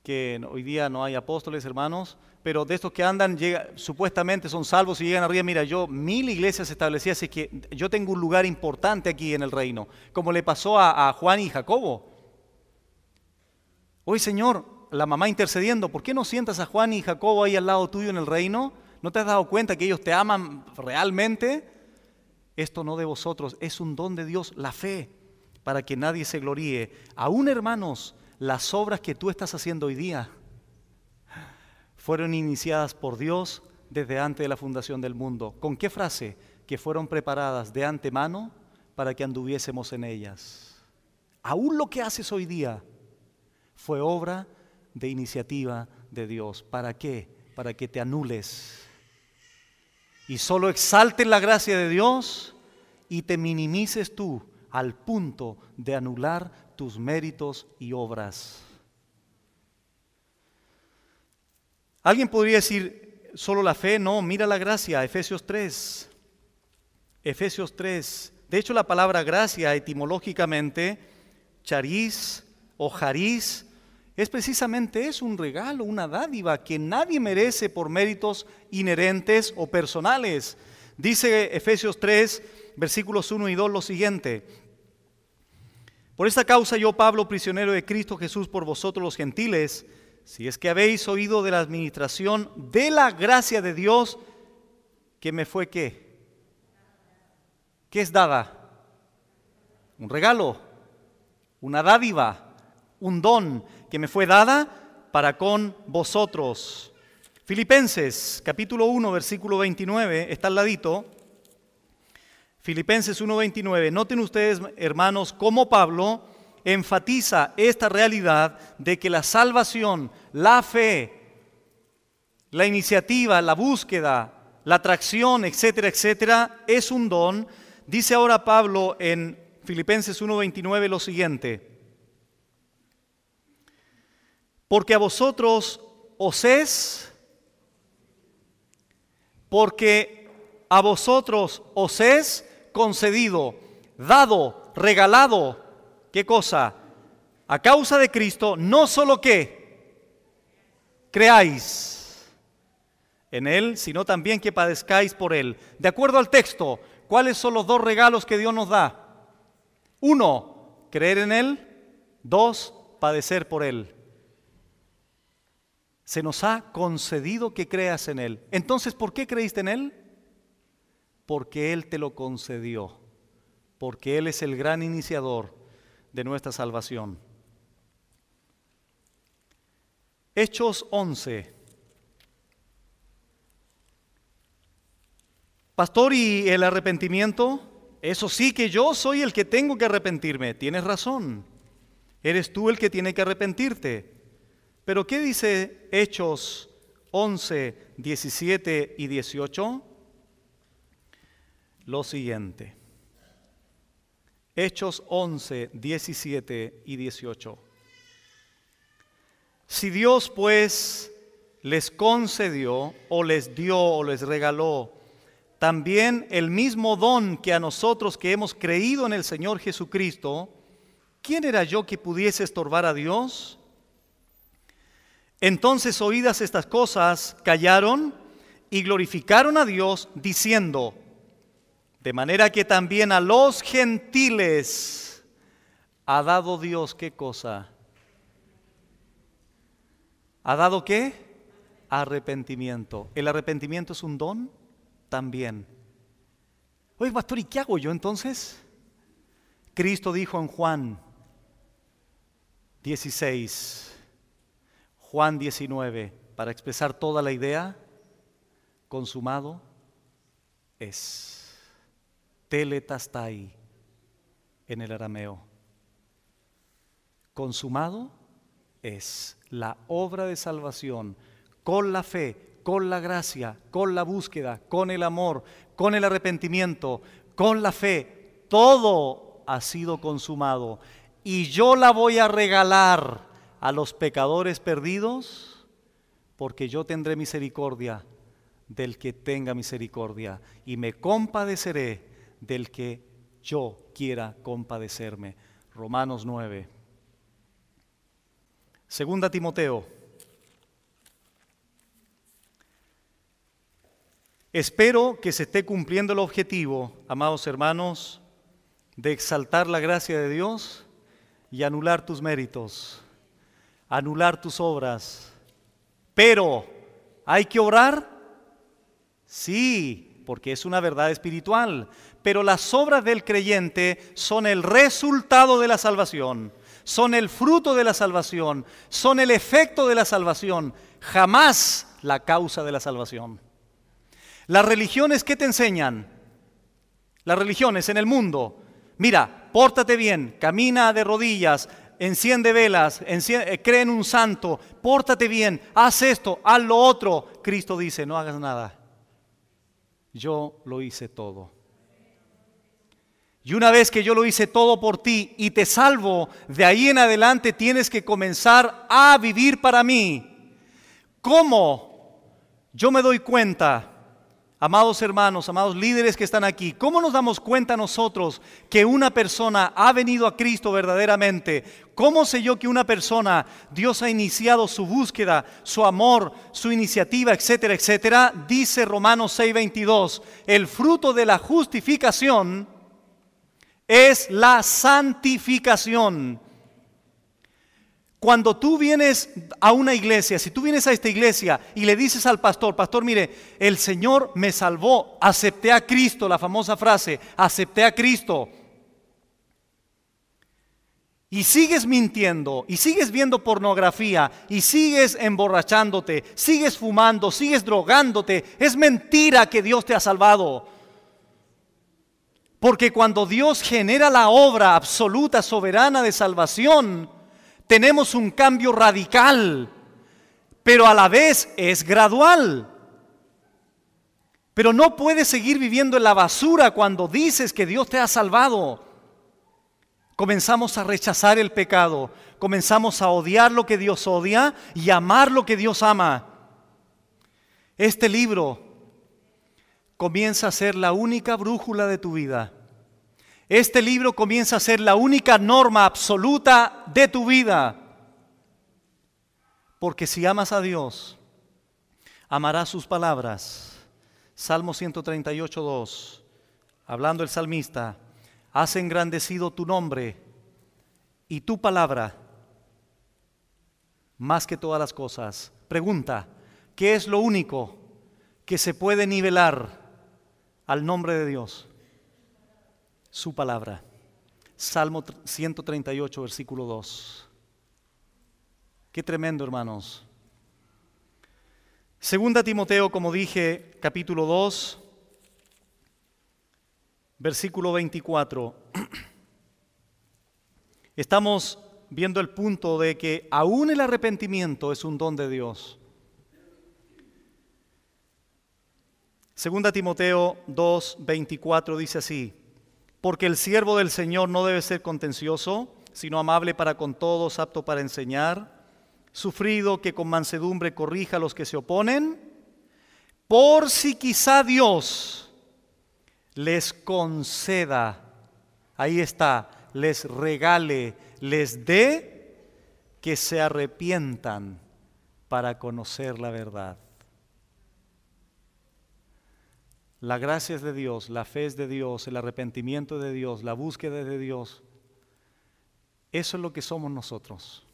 que hoy día no hay apóstoles, hermanos, pero de estos que andan, llega, supuestamente son salvos y llegan arriba, mira, yo mil iglesias establecí así que yo tengo un lugar importante aquí en el reino, como le pasó a Juan y Jacobo. Hoy, Señor, la mamá intercediendo, ¿por qué no sientas a Juan y Jacobo ahí al lado tuyo en el reino? ¿No te has dado cuenta que ellos te aman realmente? Esto no de vosotros, es un don de Dios, la fe, para que nadie se gloríe. Aún hermanos, las obras que tú estás haciendo hoy día fueron iniciadas por Dios desde antes de la fundación del mundo. ¿Con qué frase? Que fueron preparadas de antemano para que anduviésemos en ellas. Aún lo que haces hoy día fue obra de iniciativa de Dios. ¿Para qué? Para que te anules. Y solo exalte la gracia de Dios y te minimices tú al punto de anular tus méritos y obras. Alguien podría decir, solo la fe, no, mira la gracia, Efesios 3. Efesios 3. De hecho, la palabra gracia etimológicamente, chariz o jariz, es precisamente eso, un regalo, una dádiva que nadie merece por méritos inherentes o personales. Dice Efesios 3, versículos 1 y 2 lo siguiente. Por esta causa yo, Pablo, prisionero de Cristo Jesús por vosotros los gentiles, si es que habéis oído de la administración de la gracia de Dios, que me fue qué? ¿Qué es dada? Un regalo, una dádiva, un don que me fue dada para con vosotros. Filipenses capítulo 1, versículo 29, está al ladito. Filipenses 1:29. Noten ustedes, hermanos, cómo Pablo enfatiza esta realidad de que la salvación, la fe, la iniciativa, la búsqueda, la atracción, etcétera, etcétera, es un don. Dice ahora Pablo en Filipenses 1:29 lo siguiente porque a vosotros os es, porque a vosotros os es concedido, dado, regalado, ¿qué cosa? A causa de Cristo, no solo que creáis en Él, sino también que padezcáis por Él. De acuerdo al texto, ¿cuáles son los dos regalos que Dios nos da? Uno, creer en Él. Dos, padecer por Él se nos ha concedido que creas en Él. Entonces, ¿por qué creíste en Él? Porque Él te lo concedió, porque Él es el gran iniciador de nuestra salvación. Hechos 11. Pastor, ¿y el arrepentimiento? Eso sí que yo soy el que tengo que arrepentirme. Tienes razón. Eres tú el que tiene que arrepentirte. Pero ¿qué dice Hechos 11, 17 y 18? Lo siguiente. Hechos 11, 17 y 18. Si Dios pues les concedió o les dio o les regaló también el mismo don que a nosotros que hemos creído en el Señor Jesucristo, ¿quién era yo que pudiese estorbar a Dios? Entonces, oídas estas cosas, callaron y glorificaron a Dios diciendo, de manera que también a los gentiles ha dado Dios qué cosa? ¿Ha dado qué? Arrepentimiento. ¿El arrepentimiento es un don? También. Oye, pastor, ¿y qué hago yo entonces? Cristo dijo en Juan 16, Juan 19, para expresar toda la idea, consumado es. Teletastai en el arameo. Consumado es la obra de salvación con la fe, con la gracia, con la búsqueda, con el amor, con el arrepentimiento, con la fe. Todo ha sido consumado y yo la voy a regalar a los pecadores perdidos, porque yo tendré misericordia del que tenga misericordia y me compadeceré del que yo quiera compadecerme. Romanos 9. Segunda Timoteo. Espero que se esté cumpliendo el objetivo, amados hermanos, de exaltar la gracia de Dios y anular tus méritos anular tus obras. Pero, ¿hay que orar? Sí, porque es una verdad espiritual. Pero las obras del creyente son el resultado de la salvación, son el fruto de la salvación, son el efecto de la salvación, jamás la causa de la salvación. Las religiones, ¿qué te enseñan? Las religiones en el mundo. Mira, pórtate bien, camina de rodillas, enciende velas, eh, cree en un santo, pórtate bien, haz esto, haz lo otro. Cristo dice, no hagas nada. Yo lo hice todo. Y una vez que yo lo hice todo por ti y te salvo, de ahí en adelante tienes que comenzar a vivir para mí. ¿Cómo? Yo me doy cuenta Amados hermanos, amados líderes que están aquí, ¿cómo nos damos cuenta nosotros que una persona ha venido a Cristo verdaderamente? ¿Cómo sé yo que una persona, Dios ha iniciado su búsqueda, su amor, su iniciativa, etcétera, etcétera? Dice Romanos 6:22, el fruto de la justificación es la santificación. Cuando tú vienes a una iglesia, si tú vienes a esta iglesia y le dices al pastor, pastor, mire, el Señor me salvó, acepté a Cristo, la famosa frase, acepté a Cristo. Y sigues mintiendo, y sigues viendo pornografía, y sigues emborrachándote, sigues fumando, sigues drogándote. Es mentira que Dios te ha salvado. Porque cuando Dios genera la obra absoluta, soberana de salvación, tenemos un cambio radical, pero a la vez es gradual. Pero no puedes seguir viviendo en la basura cuando dices que Dios te ha salvado. Comenzamos a rechazar el pecado, comenzamos a odiar lo que Dios odia y amar lo que Dios ama. Este libro comienza a ser la única brújula de tu vida. Este libro comienza a ser la única norma absoluta de tu vida. Porque si amas a Dios, amarás sus palabras. Salmo 138, Hablando el salmista, has engrandecido tu nombre y tu palabra más que todas las cosas. Pregunta, ¿qué es lo único que se puede nivelar al nombre de Dios? su palabra. Salmo 138, versículo 2. Qué tremendo, hermanos. Segunda Timoteo, como dije, capítulo 2, versículo 24. <clears throat> Estamos viendo el punto de que aún el arrepentimiento es un don de Dios. Segunda Timoteo 2, 24 dice así. Porque el siervo del Señor no debe ser contencioso, sino amable para con todos, apto para enseñar, sufrido que con mansedumbre corrija a los que se oponen, por si quizá Dios les conceda, ahí está, les regale, les dé, que se arrepientan para conocer la verdad. La gracia es de Dios, la fe es de Dios, el arrepentimiento de Dios, la búsqueda de Dios. Eso es lo que somos nosotros.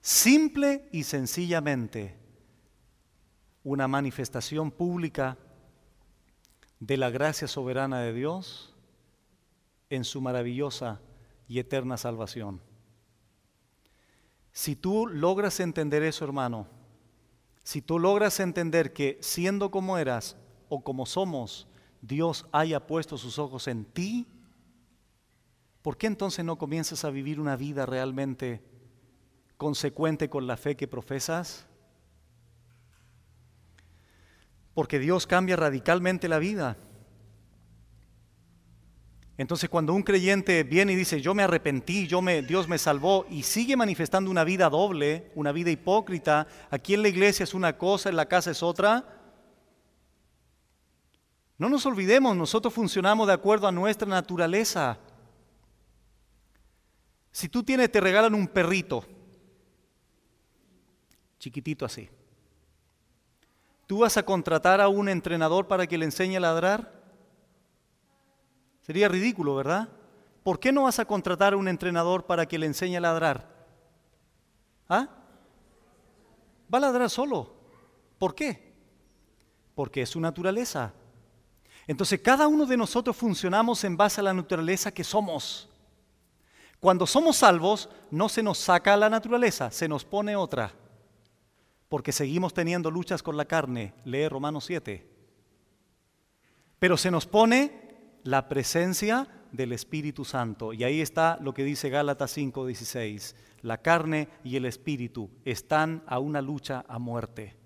Simple y sencillamente una manifestación pública de la gracia soberana de Dios en su maravillosa y eterna salvación. Si tú logras entender eso, hermano, si tú logras entender que siendo como eras, o como somos, Dios haya puesto sus ojos en ti, ¿por qué entonces no comienzas a vivir una vida realmente consecuente con la fe que profesas? Porque Dios cambia radicalmente la vida. Entonces cuando un creyente viene y dice, yo me arrepentí, yo me, Dios me salvó, y sigue manifestando una vida doble, una vida hipócrita, aquí en la iglesia es una cosa, en la casa es otra, no nos olvidemos, nosotros funcionamos de acuerdo a nuestra naturaleza. Si tú tienes, te regalan un perrito, chiquitito así. ¿Tú vas a contratar a un entrenador para que le enseñe a ladrar? Sería ridículo, ¿verdad? ¿Por qué no vas a contratar a un entrenador para que le enseñe a ladrar? ¿Ah? Va a ladrar solo. ¿Por qué? Porque es su naturaleza. Entonces cada uno de nosotros funcionamos en base a la naturaleza que somos. Cuando somos salvos, no se nos saca la naturaleza, se nos pone otra. Porque seguimos teniendo luchas con la carne, lee Romanos 7. Pero se nos pone la presencia del Espíritu Santo. Y ahí está lo que dice Gálatas 5:16. La carne y el Espíritu están a una lucha a muerte.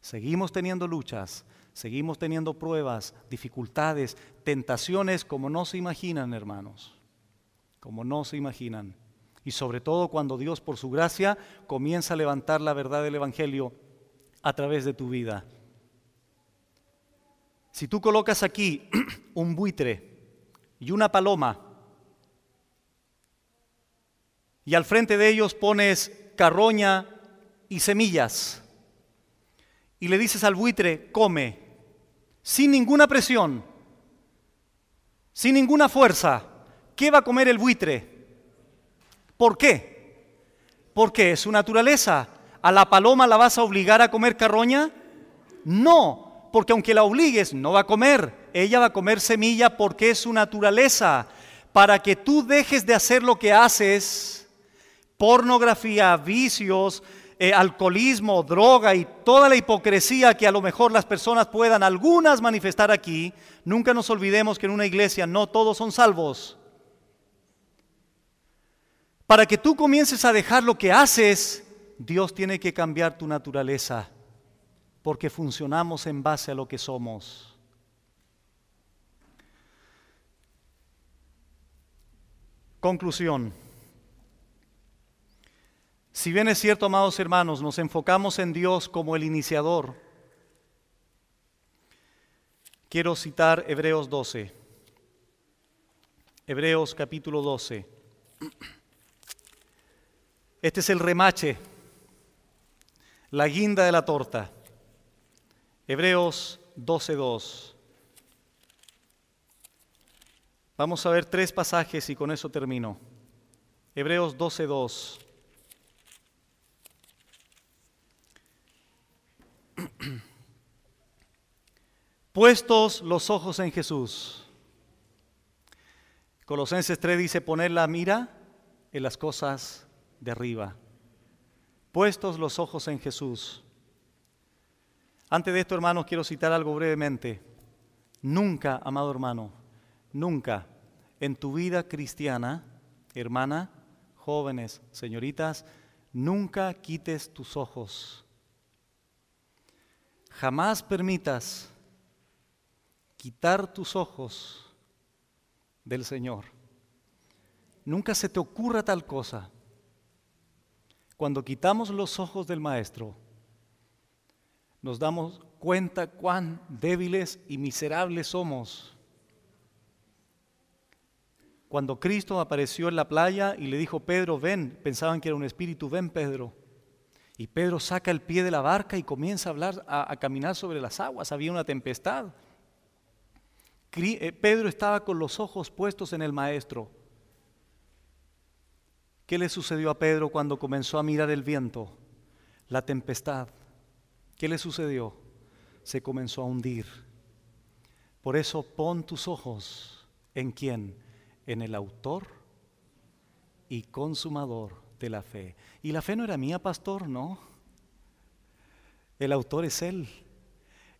Seguimos teniendo luchas, Seguimos teniendo pruebas, dificultades, tentaciones como no se imaginan, hermanos, como no se imaginan. Y sobre todo cuando Dios, por su gracia, comienza a levantar la verdad del Evangelio a través de tu vida. Si tú colocas aquí <clears throat> un buitre y una paloma, y al frente de ellos pones carroña y semillas, y le dices al buitre, come, sin ninguna presión, sin ninguna fuerza, ¿qué va a comer el buitre? ¿Por qué? Porque es su naturaleza. ¿A la paloma la vas a obligar a comer carroña? No, porque aunque la obligues, no va a comer. Ella va a comer semilla porque es su naturaleza. Para que tú dejes de hacer lo que haces, pornografía, vicios, eh, alcoholismo, droga y toda la hipocresía que a lo mejor las personas puedan algunas manifestar aquí, nunca nos olvidemos que en una iglesia no todos son salvos. Para que tú comiences a dejar lo que haces, Dios tiene que cambiar tu naturaleza, porque funcionamos en base a lo que somos. Conclusión. Si bien es cierto, amados hermanos, nos enfocamos en Dios como el iniciador, quiero citar Hebreos 12. Hebreos capítulo 12. Este es el remache, la guinda de la torta. Hebreos 12.2. Vamos a ver tres pasajes y con eso termino. Hebreos 12.2. <clears throat> Puestos los ojos en Jesús. Colosenses 3 dice poner la mira en las cosas de arriba. Puestos los ojos en Jesús. Antes de esto, hermanos, quiero citar algo brevemente. Nunca, amado hermano, nunca en tu vida cristiana, hermana, jóvenes, señoritas, nunca quites tus ojos Jamás permitas quitar tus ojos del Señor. Nunca se te ocurra tal cosa. Cuando quitamos los ojos del Maestro, nos damos cuenta cuán débiles y miserables somos. Cuando Cristo apareció en la playa y le dijo, Pedro, ven, pensaban que era un espíritu, ven, Pedro. Y Pedro saca el pie de la barca y comienza a hablar, a, caminar sobre las aguas. Había una tempestad. Eh, Pedro estaba con los ojos puestos en el maestro. ¿Qué le sucedió a Pedro cuando comenzó a mirar el viento, la tempestad? ¿Qué le sucedió? Se comenzó a hundir. Por eso pon tus ojos en quién? En el autor y consumador de la fe. Y la fe no era mía, pastor, no. El autor es Él.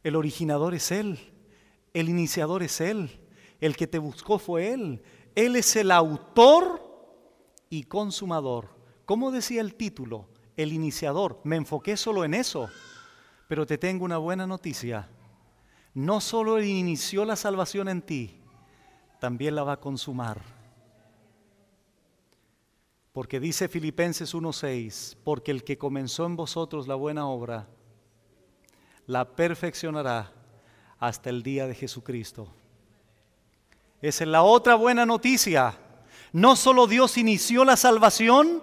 El originador es Él. El iniciador es Él. El que te buscó fue Él. Él es el autor y consumador. ¿Cómo decía el título? El iniciador. Me enfoqué solo en eso. Pero te tengo una buena noticia. No solo inició la salvación en ti, también la va a consumar. Porque dice Filipenses 1:6, porque el que comenzó en vosotros la buena obra, la perfeccionará hasta el día de Jesucristo. Esa es la otra buena noticia. No solo Dios inició la salvación,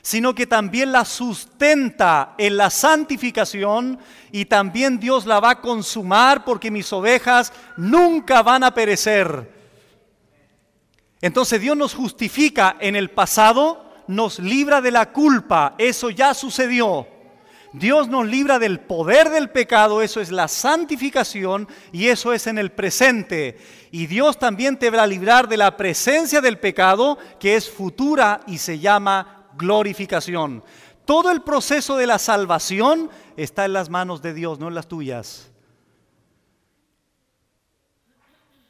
sino que también la sustenta en la santificación y también Dios la va a consumar porque mis ovejas nunca van a perecer. Entonces Dios nos justifica en el pasado, nos libra de la culpa, eso ya sucedió. Dios nos libra del poder del pecado, eso es la santificación y eso es en el presente. Y Dios también te va a librar de la presencia del pecado, que es futura y se llama glorificación. Todo el proceso de la salvación está en las manos de Dios, no en las tuyas.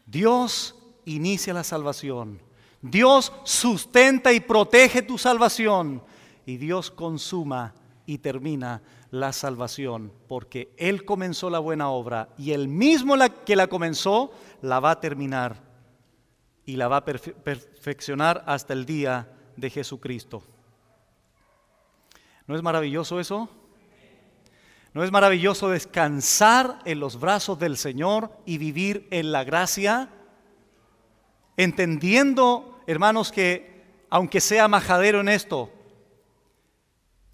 Dios inicia la salvación. Dios sustenta y protege tu salvación. Y Dios consuma y termina la salvación, porque Él comenzó la buena obra y el mismo la que la comenzó la va a terminar y la va a perfeccionar hasta el día de Jesucristo. ¿No es maravilloso eso? ¿No es maravilloso descansar en los brazos del Señor y vivir en la gracia? entendiendo, hermanos, que aunque sea majadero en esto,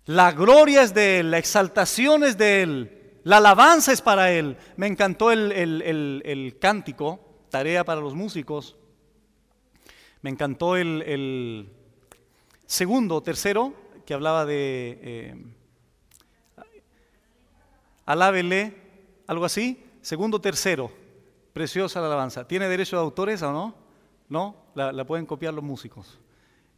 la gloria es de Él, la exaltación es de Él, la alabanza es para Él. Me encantó el, cántico, tarea para los músicos. Me encantó el, segundo, tercero, que hablaba de eh, alábele, algo así. Segundo, tercero, preciosa la alabanza. ¿Tiene derecho de autores o no? ¿no? La, pueden copiar los músicos.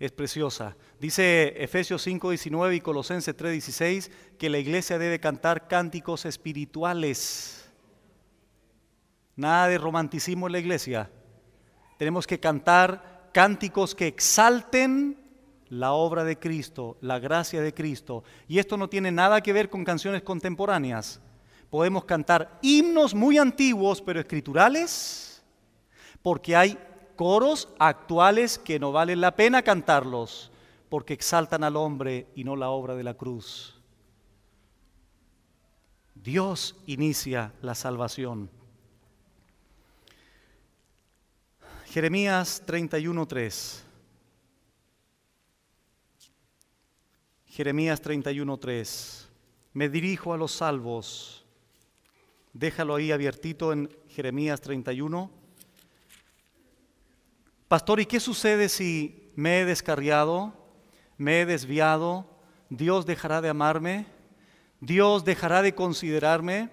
Es preciosa. Dice Efesios 5.19 y Colosenses 3.16 que la iglesia debe cantar cánticos espirituales. Nada de romanticismo en la iglesia. Tenemos que cantar cánticos que exalten la obra de Cristo, la gracia de Cristo. Y esto no tiene nada que ver con canciones contemporáneas. Podemos cantar himnos muy antiguos, pero escriturales, porque hay coros actuales que no valen la pena cantarlos, porque exaltan al hombre y no la obra de la cruz. Dios inicia la salvación. Jeremías 31.3. Jeremías 31.3. Me dirijo a los salvos. Déjalo ahí abiertito en Jeremías 31. Pastor, ¿y qué sucede si me he descarriado, me he desviado? ¿Dios dejará de amarme? ¿Dios dejará de considerarme?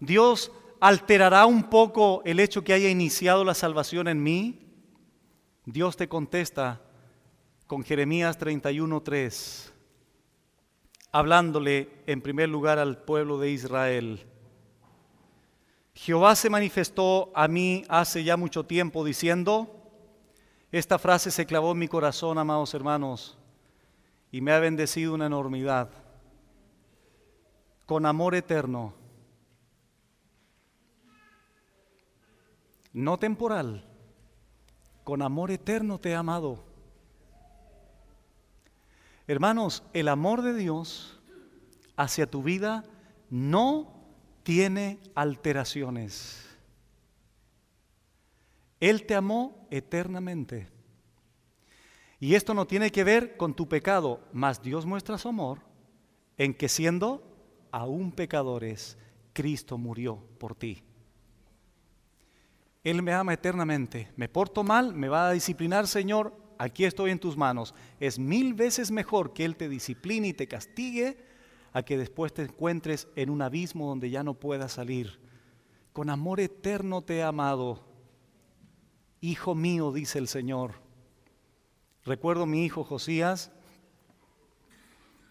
¿Dios alterará un poco el hecho que haya iniciado la salvación en mí? Dios te contesta con Jeremías 31:3, hablándole en primer lugar al pueblo de Israel. Jehová se manifestó a mí hace ya mucho tiempo diciendo, esta frase se clavó en mi corazón, amados hermanos, y me ha bendecido una enormidad. Con amor eterno, no temporal, con amor eterno te he amado. Hermanos, el amor de Dios hacia tu vida no tiene alteraciones. Él te amó eternamente. Y esto no tiene que ver con tu pecado, mas Dios muestra su amor en que siendo aún pecadores, Cristo murió por ti. Él me ama eternamente. Me porto mal, me va a disciplinar, Señor, aquí estoy en tus manos. Es mil veces mejor que Él te discipline y te castigue a que después te encuentres en un abismo donde ya no puedas salir. Con amor eterno te he amado. Hijo mío, dice el Señor. Recuerdo mi hijo Josías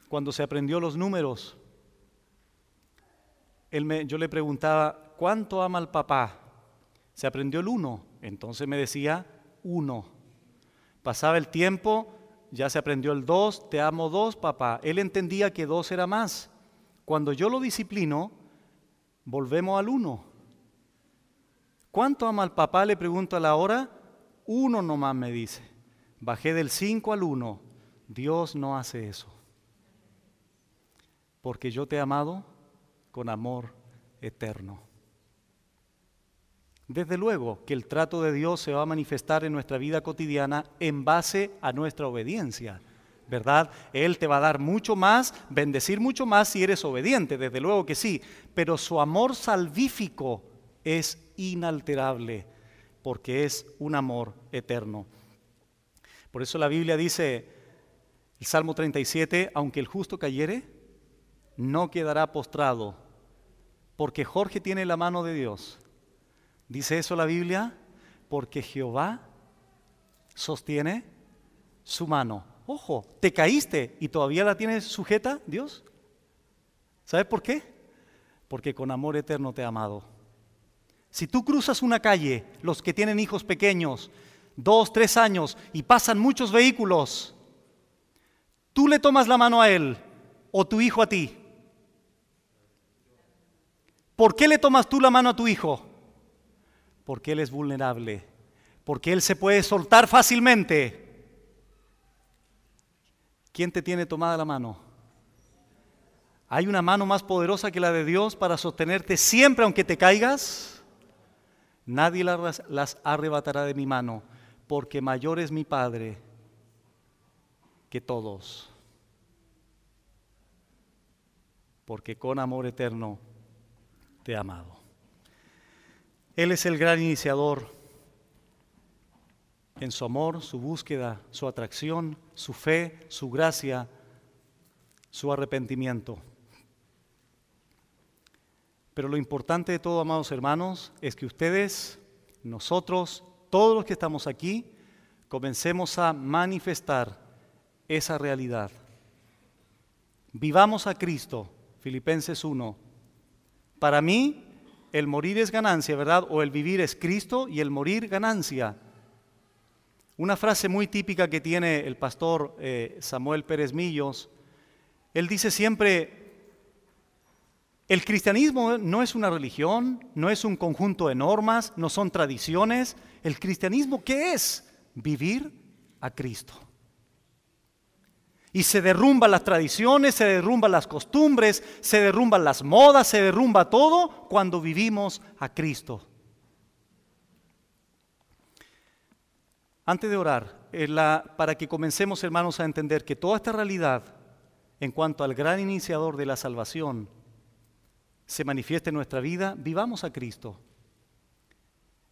cuando se aprendió los números. yo le preguntaba, ¿cuánto ama el papá? Se aprendió el uno, entonces me decía uno. Pasaba el tiempo, ya se aprendió el dos, te amo dos, papá. Él entendía que dos era más. Cuando yo lo disciplino, volvemos al uno. ¿Cuánto ama al papá? Le pregunto a la hora. Uno nomás me dice. Bajé del 5 al 1. Dios no hace eso. Porque yo te he amado con amor eterno. Desde luego que el trato de Dios se va a manifestar en nuestra vida cotidiana en base a nuestra obediencia. ¿verdad? Él te va a dar mucho más, bendecir mucho más si eres obediente, desde luego que sí, pero su amor salvífico es inalterable, porque es un amor eterno. Por eso la Biblia dice, el Salmo 37, aunque el justo cayere, no quedará postrado, porque Jorge tiene la mano de Dios. Dice eso la Biblia, porque Jehová sostiene su mano. Ojo, te caíste y todavía la tienes sujeta, Dios. ¿Sabes por qué? Porque con amor eterno te ha amado. Si tú cruzas una calle, los que tienen hijos pequeños, dos, tres años, y pasan muchos vehículos, tú le tomas la mano a él o tu hijo a ti. ¿Por qué le tomas tú la mano a tu hijo? Porque él es vulnerable, porque él se puede soltar fácilmente. ¿Quién te tiene tomada la mano? ¿Hay una mano más poderosa que la de Dios para sostenerte siempre aunque te caigas? Nadie las, arrebatará de mi mano, porque mayor es mi Padre que todos. Porque con amor eterno te he amado. Él es el gran iniciador en su amor, su búsqueda, su atracción, su fe, su gracia, su arrepentimiento. Pero lo importante de todo, amados hermanos, es que ustedes, nosotros, todos los que estamos aquí, comencemos a manifestar esa realidad. Vivamos a Cristo, Filipenses 1. Para mí, el morir es ganancia, ¿verdad? O el vivir es Cristo y el morir ganancia. Una frase muy típica que tiene el pastor eh, Samuel Pérez Millos, él dice siempre, el cristianismo no es una religión, no es un conjunto de normas, no son tradiciones. El cristianismo, ¿qué es? Vivir a Cristo. Y se derrumban las tradiciones, se derrumban las costumbres, se derrumban las modas, se derrumba todo cuando vivimos a Cristo. Antes de orar, eh, para que comencemos hermanos a entender que toda esta realidad en cuanto al gran iniciador de la salvación, se manifieste en nuestra vida, vivamos a Cristo.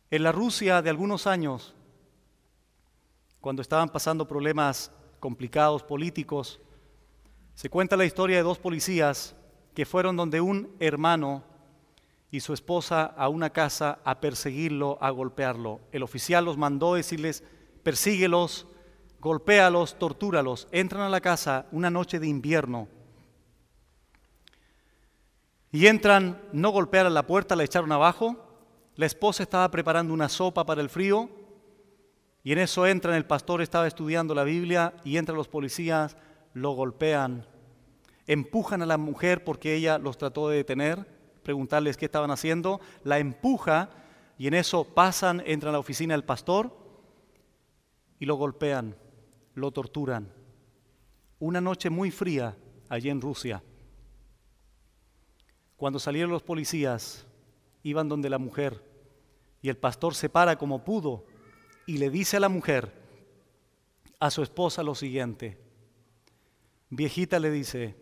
En la Rusia de algunos años, cuando estaban pasando problemas complicados políticos, se cuenta la historia de dos policías que fueron donde un hermano y su esposa a una casa a perseguirlo, a golpearlo. El oficial los mandó decirles, persíguelos, golpéalos, tortúralos. Entran a la casa una noche de invierno y entran, no golpearon la puerta, la echaron abajo. La esposa estaba preparando una sopa para el frío. Y en eso entran, el pastor estaba estudiando la Biblia y entran los policías, lo golpean, empujan a la mujer porque ella los trató de detener, preguntarles qué estaban haciendo, la empuja y en eso pasan, entran a la oficina del pastor y lo golpean, lo torturan. Una noche muy fría allí en Rusia. Cuando salieron los policías, iban donde la mujer y el pastor se para como pudo y le dice a la mujer, a su esposa lo siguiente. Viejita le dice,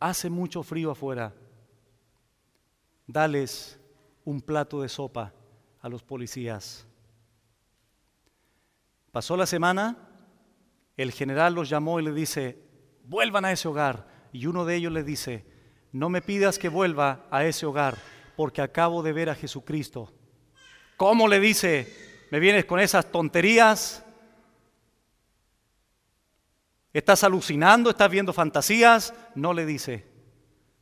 hace mucho frío afuera, dales un plato de sopa a los policías. Pasó la semana, el general los llamó y le dice, vuelvan a ese hogar. Y uno de ellos le dice, no me pidas que vuelva a ese hogar porque acabo de ver a Jesucristo. ¿Cómo le dice? ¿Me vienes con esas tonterías? ¿Estás alucinando? ¿Estás viendo fantasías? No le dice,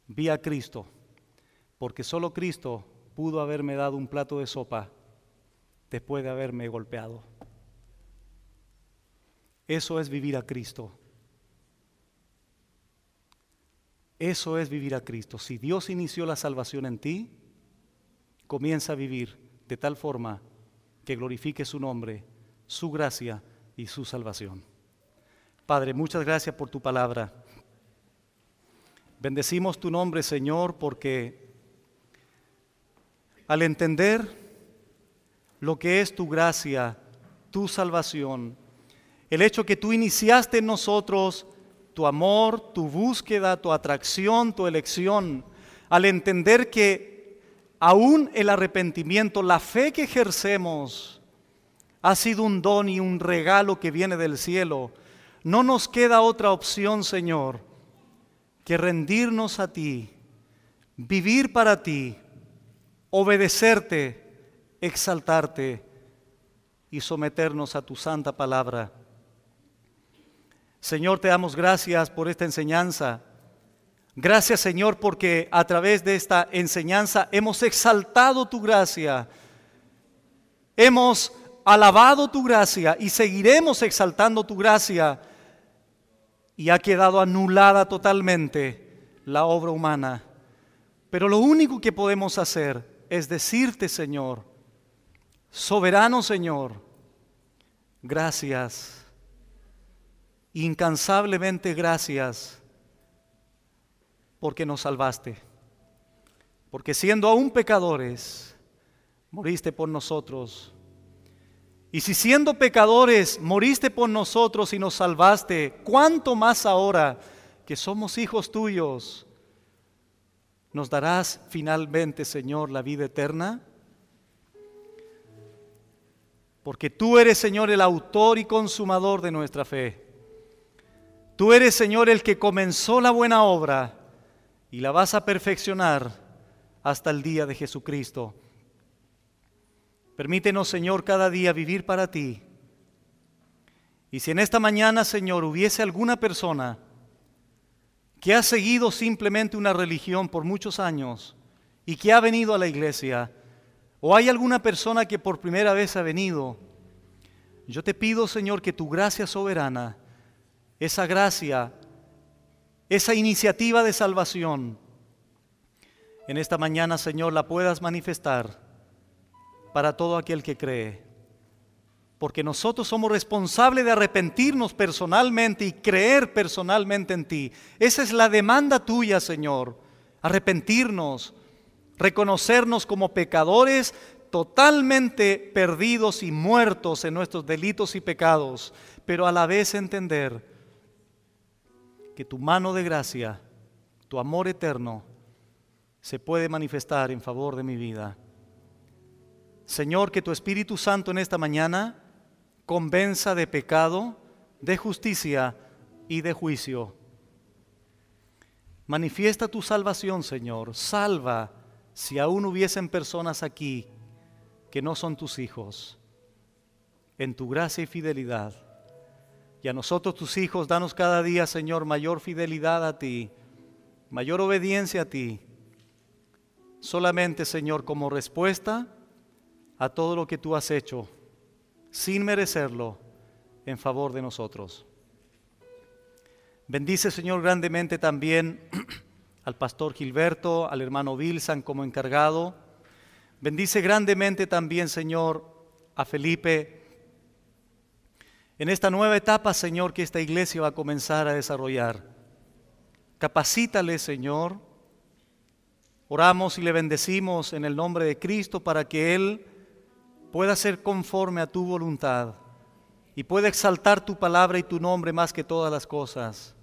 vi a Cristo, porque solo Cristo pudo haberme dado un plato de sopa después de haberme golpeado. Eso es vivir a Cristo. Eso es vivir a Cristo. Si Dios inició la salvación en ti, comienza a vivir de tal forma que glorifique su nombre, su gracia y su salvación. Padre, muchas gracias por tu palabra. Bendecimos tu nombre, Señor, porque al entender lo que es tu gracia, tu salvación, el hecho que tú iniciaste en nosotros tu amor, tu búsqueda, tu atracción, tu elección, al entender que aún el arrepentimiento, la fe que ejercemos, ha sido un don y un regalo que viene del cielo. No nos queda otra opción, Señor, que rendirnos a ti, vivir para ti, obedecerte, exaltarte y someternos a tu santa palabra. Señor, te damos gracias por esta enseñanza. Gracias Señor porque a través de esta enseñanza hemos exaltado tu gracia. Hemos alabado tu gracia y seguiremos exaltando tu gracia. Y ha quedado anulada totalmente la obra humana. Pero lo único que podemos hacer es decirte, Señor, soberano Señor, gracias incansablemente gracias porque nos salvaste, porque siendo aún pecadores, moriste por nosotros. Y si siendo pecadores moriste por nosotros y nos salvaste, ¿cuánto más ahora que somos hijos tuyos? ¿Nos darás finalmente, Señor, la vida eterna? Porque tú eres, Señor, el autor y consumador de nuestra fe. Tú eres, Señor, el que comenzó la buena obra y la vas a perfeccionar hasta el día de Jesucristo. Permítenos, Señor, cada día vivir para ti. Y si en esta mañana, Señor, hubiese alguna persona que ha seguido simplemente una religión por muchos años y que ha venido a la iglesia, o hay alguna persona que por primera vez ha venido, yo te pido, Señor, que tu gracia soberana esa gracia, esa iniciativa de salvación, en esta mañana, Señor, la puedas manifestar para todo aquel que cree. Porque nosotros somos responsables de arrepentirnos personalmente y creer personalmente en ti. Esa es la demanda tuya, Señor. Arrepentirnos, reconocernos como pecadores totalmente perdidos y muertos en nuestros delitos y pecados, pero a la vez entender que tu mano de gracia, tu amor eterno, se puede manifestar en favor de mi vida. Señor, que tu Espíritu Santo en esta mañana convenza de pecado, de justicia y de juicio. Manifiesta tu salvación, Señor. Salva si aún hubiesen personas aquí que no son tus hijos. En tu gracia y fidelidad y a nosotros tus hijos, danos cada día, Señor, mayor fidelidad a ti, mayor obediencia a ti. Solamente, Señor, como respuesta a todo lo que tú has hecho, sin merecerlo, en favor de nosotros. Bendice, Señor, grandemente también <clears throat> al pastor Gilberto, al hermano Wilson como encargado. Bendice grandemente también, Señor, a Felipe en esta nueva etapa, Señor, que esta iglesia va a comenzar a desarrollar. Capacítale, Señor. Oramos y le bendecimos en el nombre de Cristo para que Él pueda ser conforme a tu voluntad y pueda exaltar tu palabra y tu nombre más que todas las cosas.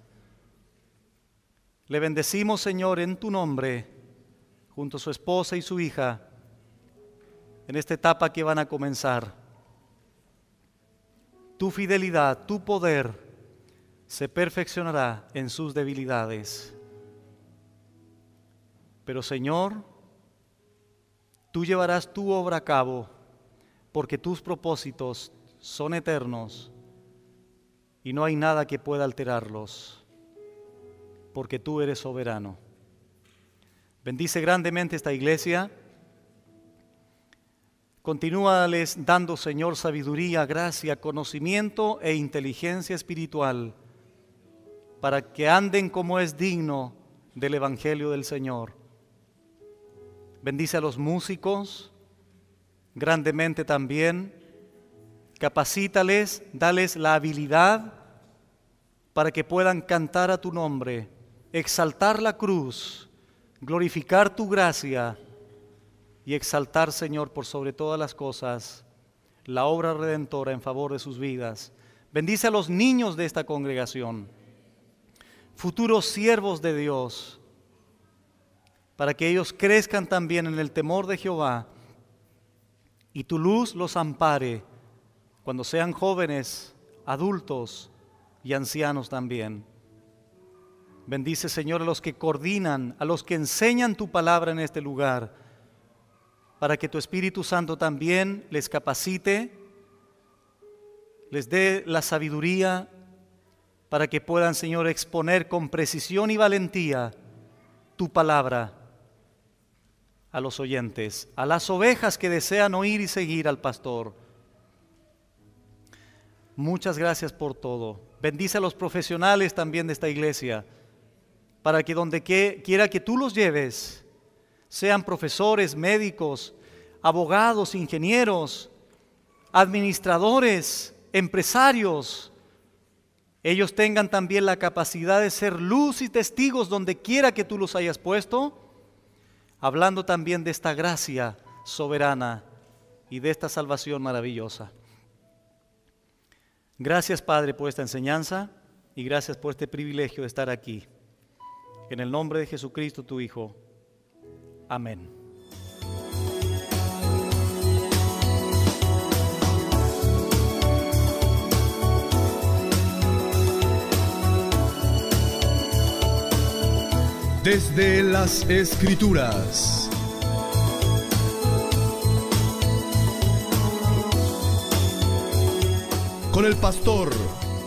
Le bendecimos, Señor, en tu nombre, junto a su esposa y su hija, en esta etapa que van a comenzar tu fidelidad, tu poder se perfeccionará en sus debilidades. Pero Señor, tú llevarás tu obra a cabo porque tus propósitos son eternos y no hay nada que pueda alterarlos porque tú eres soberano. Bendice grandemente esta iglesia Continúales dando, Señor, sabiduría, gracia, conocimiento e inteligencia espiritual para que anden como es digno del Evangelio del Señor. Bendice a los músicos grandemente también. Capacítales, dales la habilidad para que puedan cantar a tu nombre, exaltar la cruz, glorificar tu gracia y exaltar, Señor, por sobre todas las cosas, la obra redentora en favor de sus vidas. Bendice a los niños de esta congregación, futuros siervos de Dios, para que ellos crezcan también en el temor de Jehová y tu luz los ampare cuando sean jóvenes, adultos y ancianos también. Bendice, Señor, a los que coordinan, a los que enseñan tu palabra en este lugar para que tu Espíritu Santo también les capacite, les dé la sabiduría, para que puedan, Señor, exponer con precisión y valentía tu palabra a los oyentes, a las ovejas que desean oír y seguir al pastor. Muchas gracias por todo. Bendice a los profesionales también de esta iglesia, para que donde quiera que tú los lleves, sean profesores, médicos, abogados, ingenieros, administradores, empresarios, ellos tengan también la capacidad de ser luz y testigos donde quiera que tú los hayas puesto, hablando también de esta gracia soberana y de esta salvación maravillosa. Gracias Padre por esta enseñanza y gracias por este privilegio de estar aquí. En el nombre de Jesucristo tu Hijo. Amén. Desde las escrituras. Con el pastor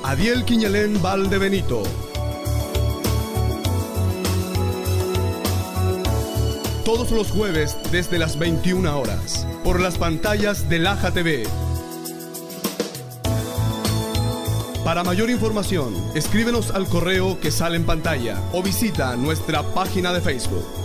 Adiel Valde Benito. todos los jueves desde las 21 horas por las pantallas de Laja TV. Para mayor información, escríbenos al correo que sale en pantalla o visita nuestra página de Facebook.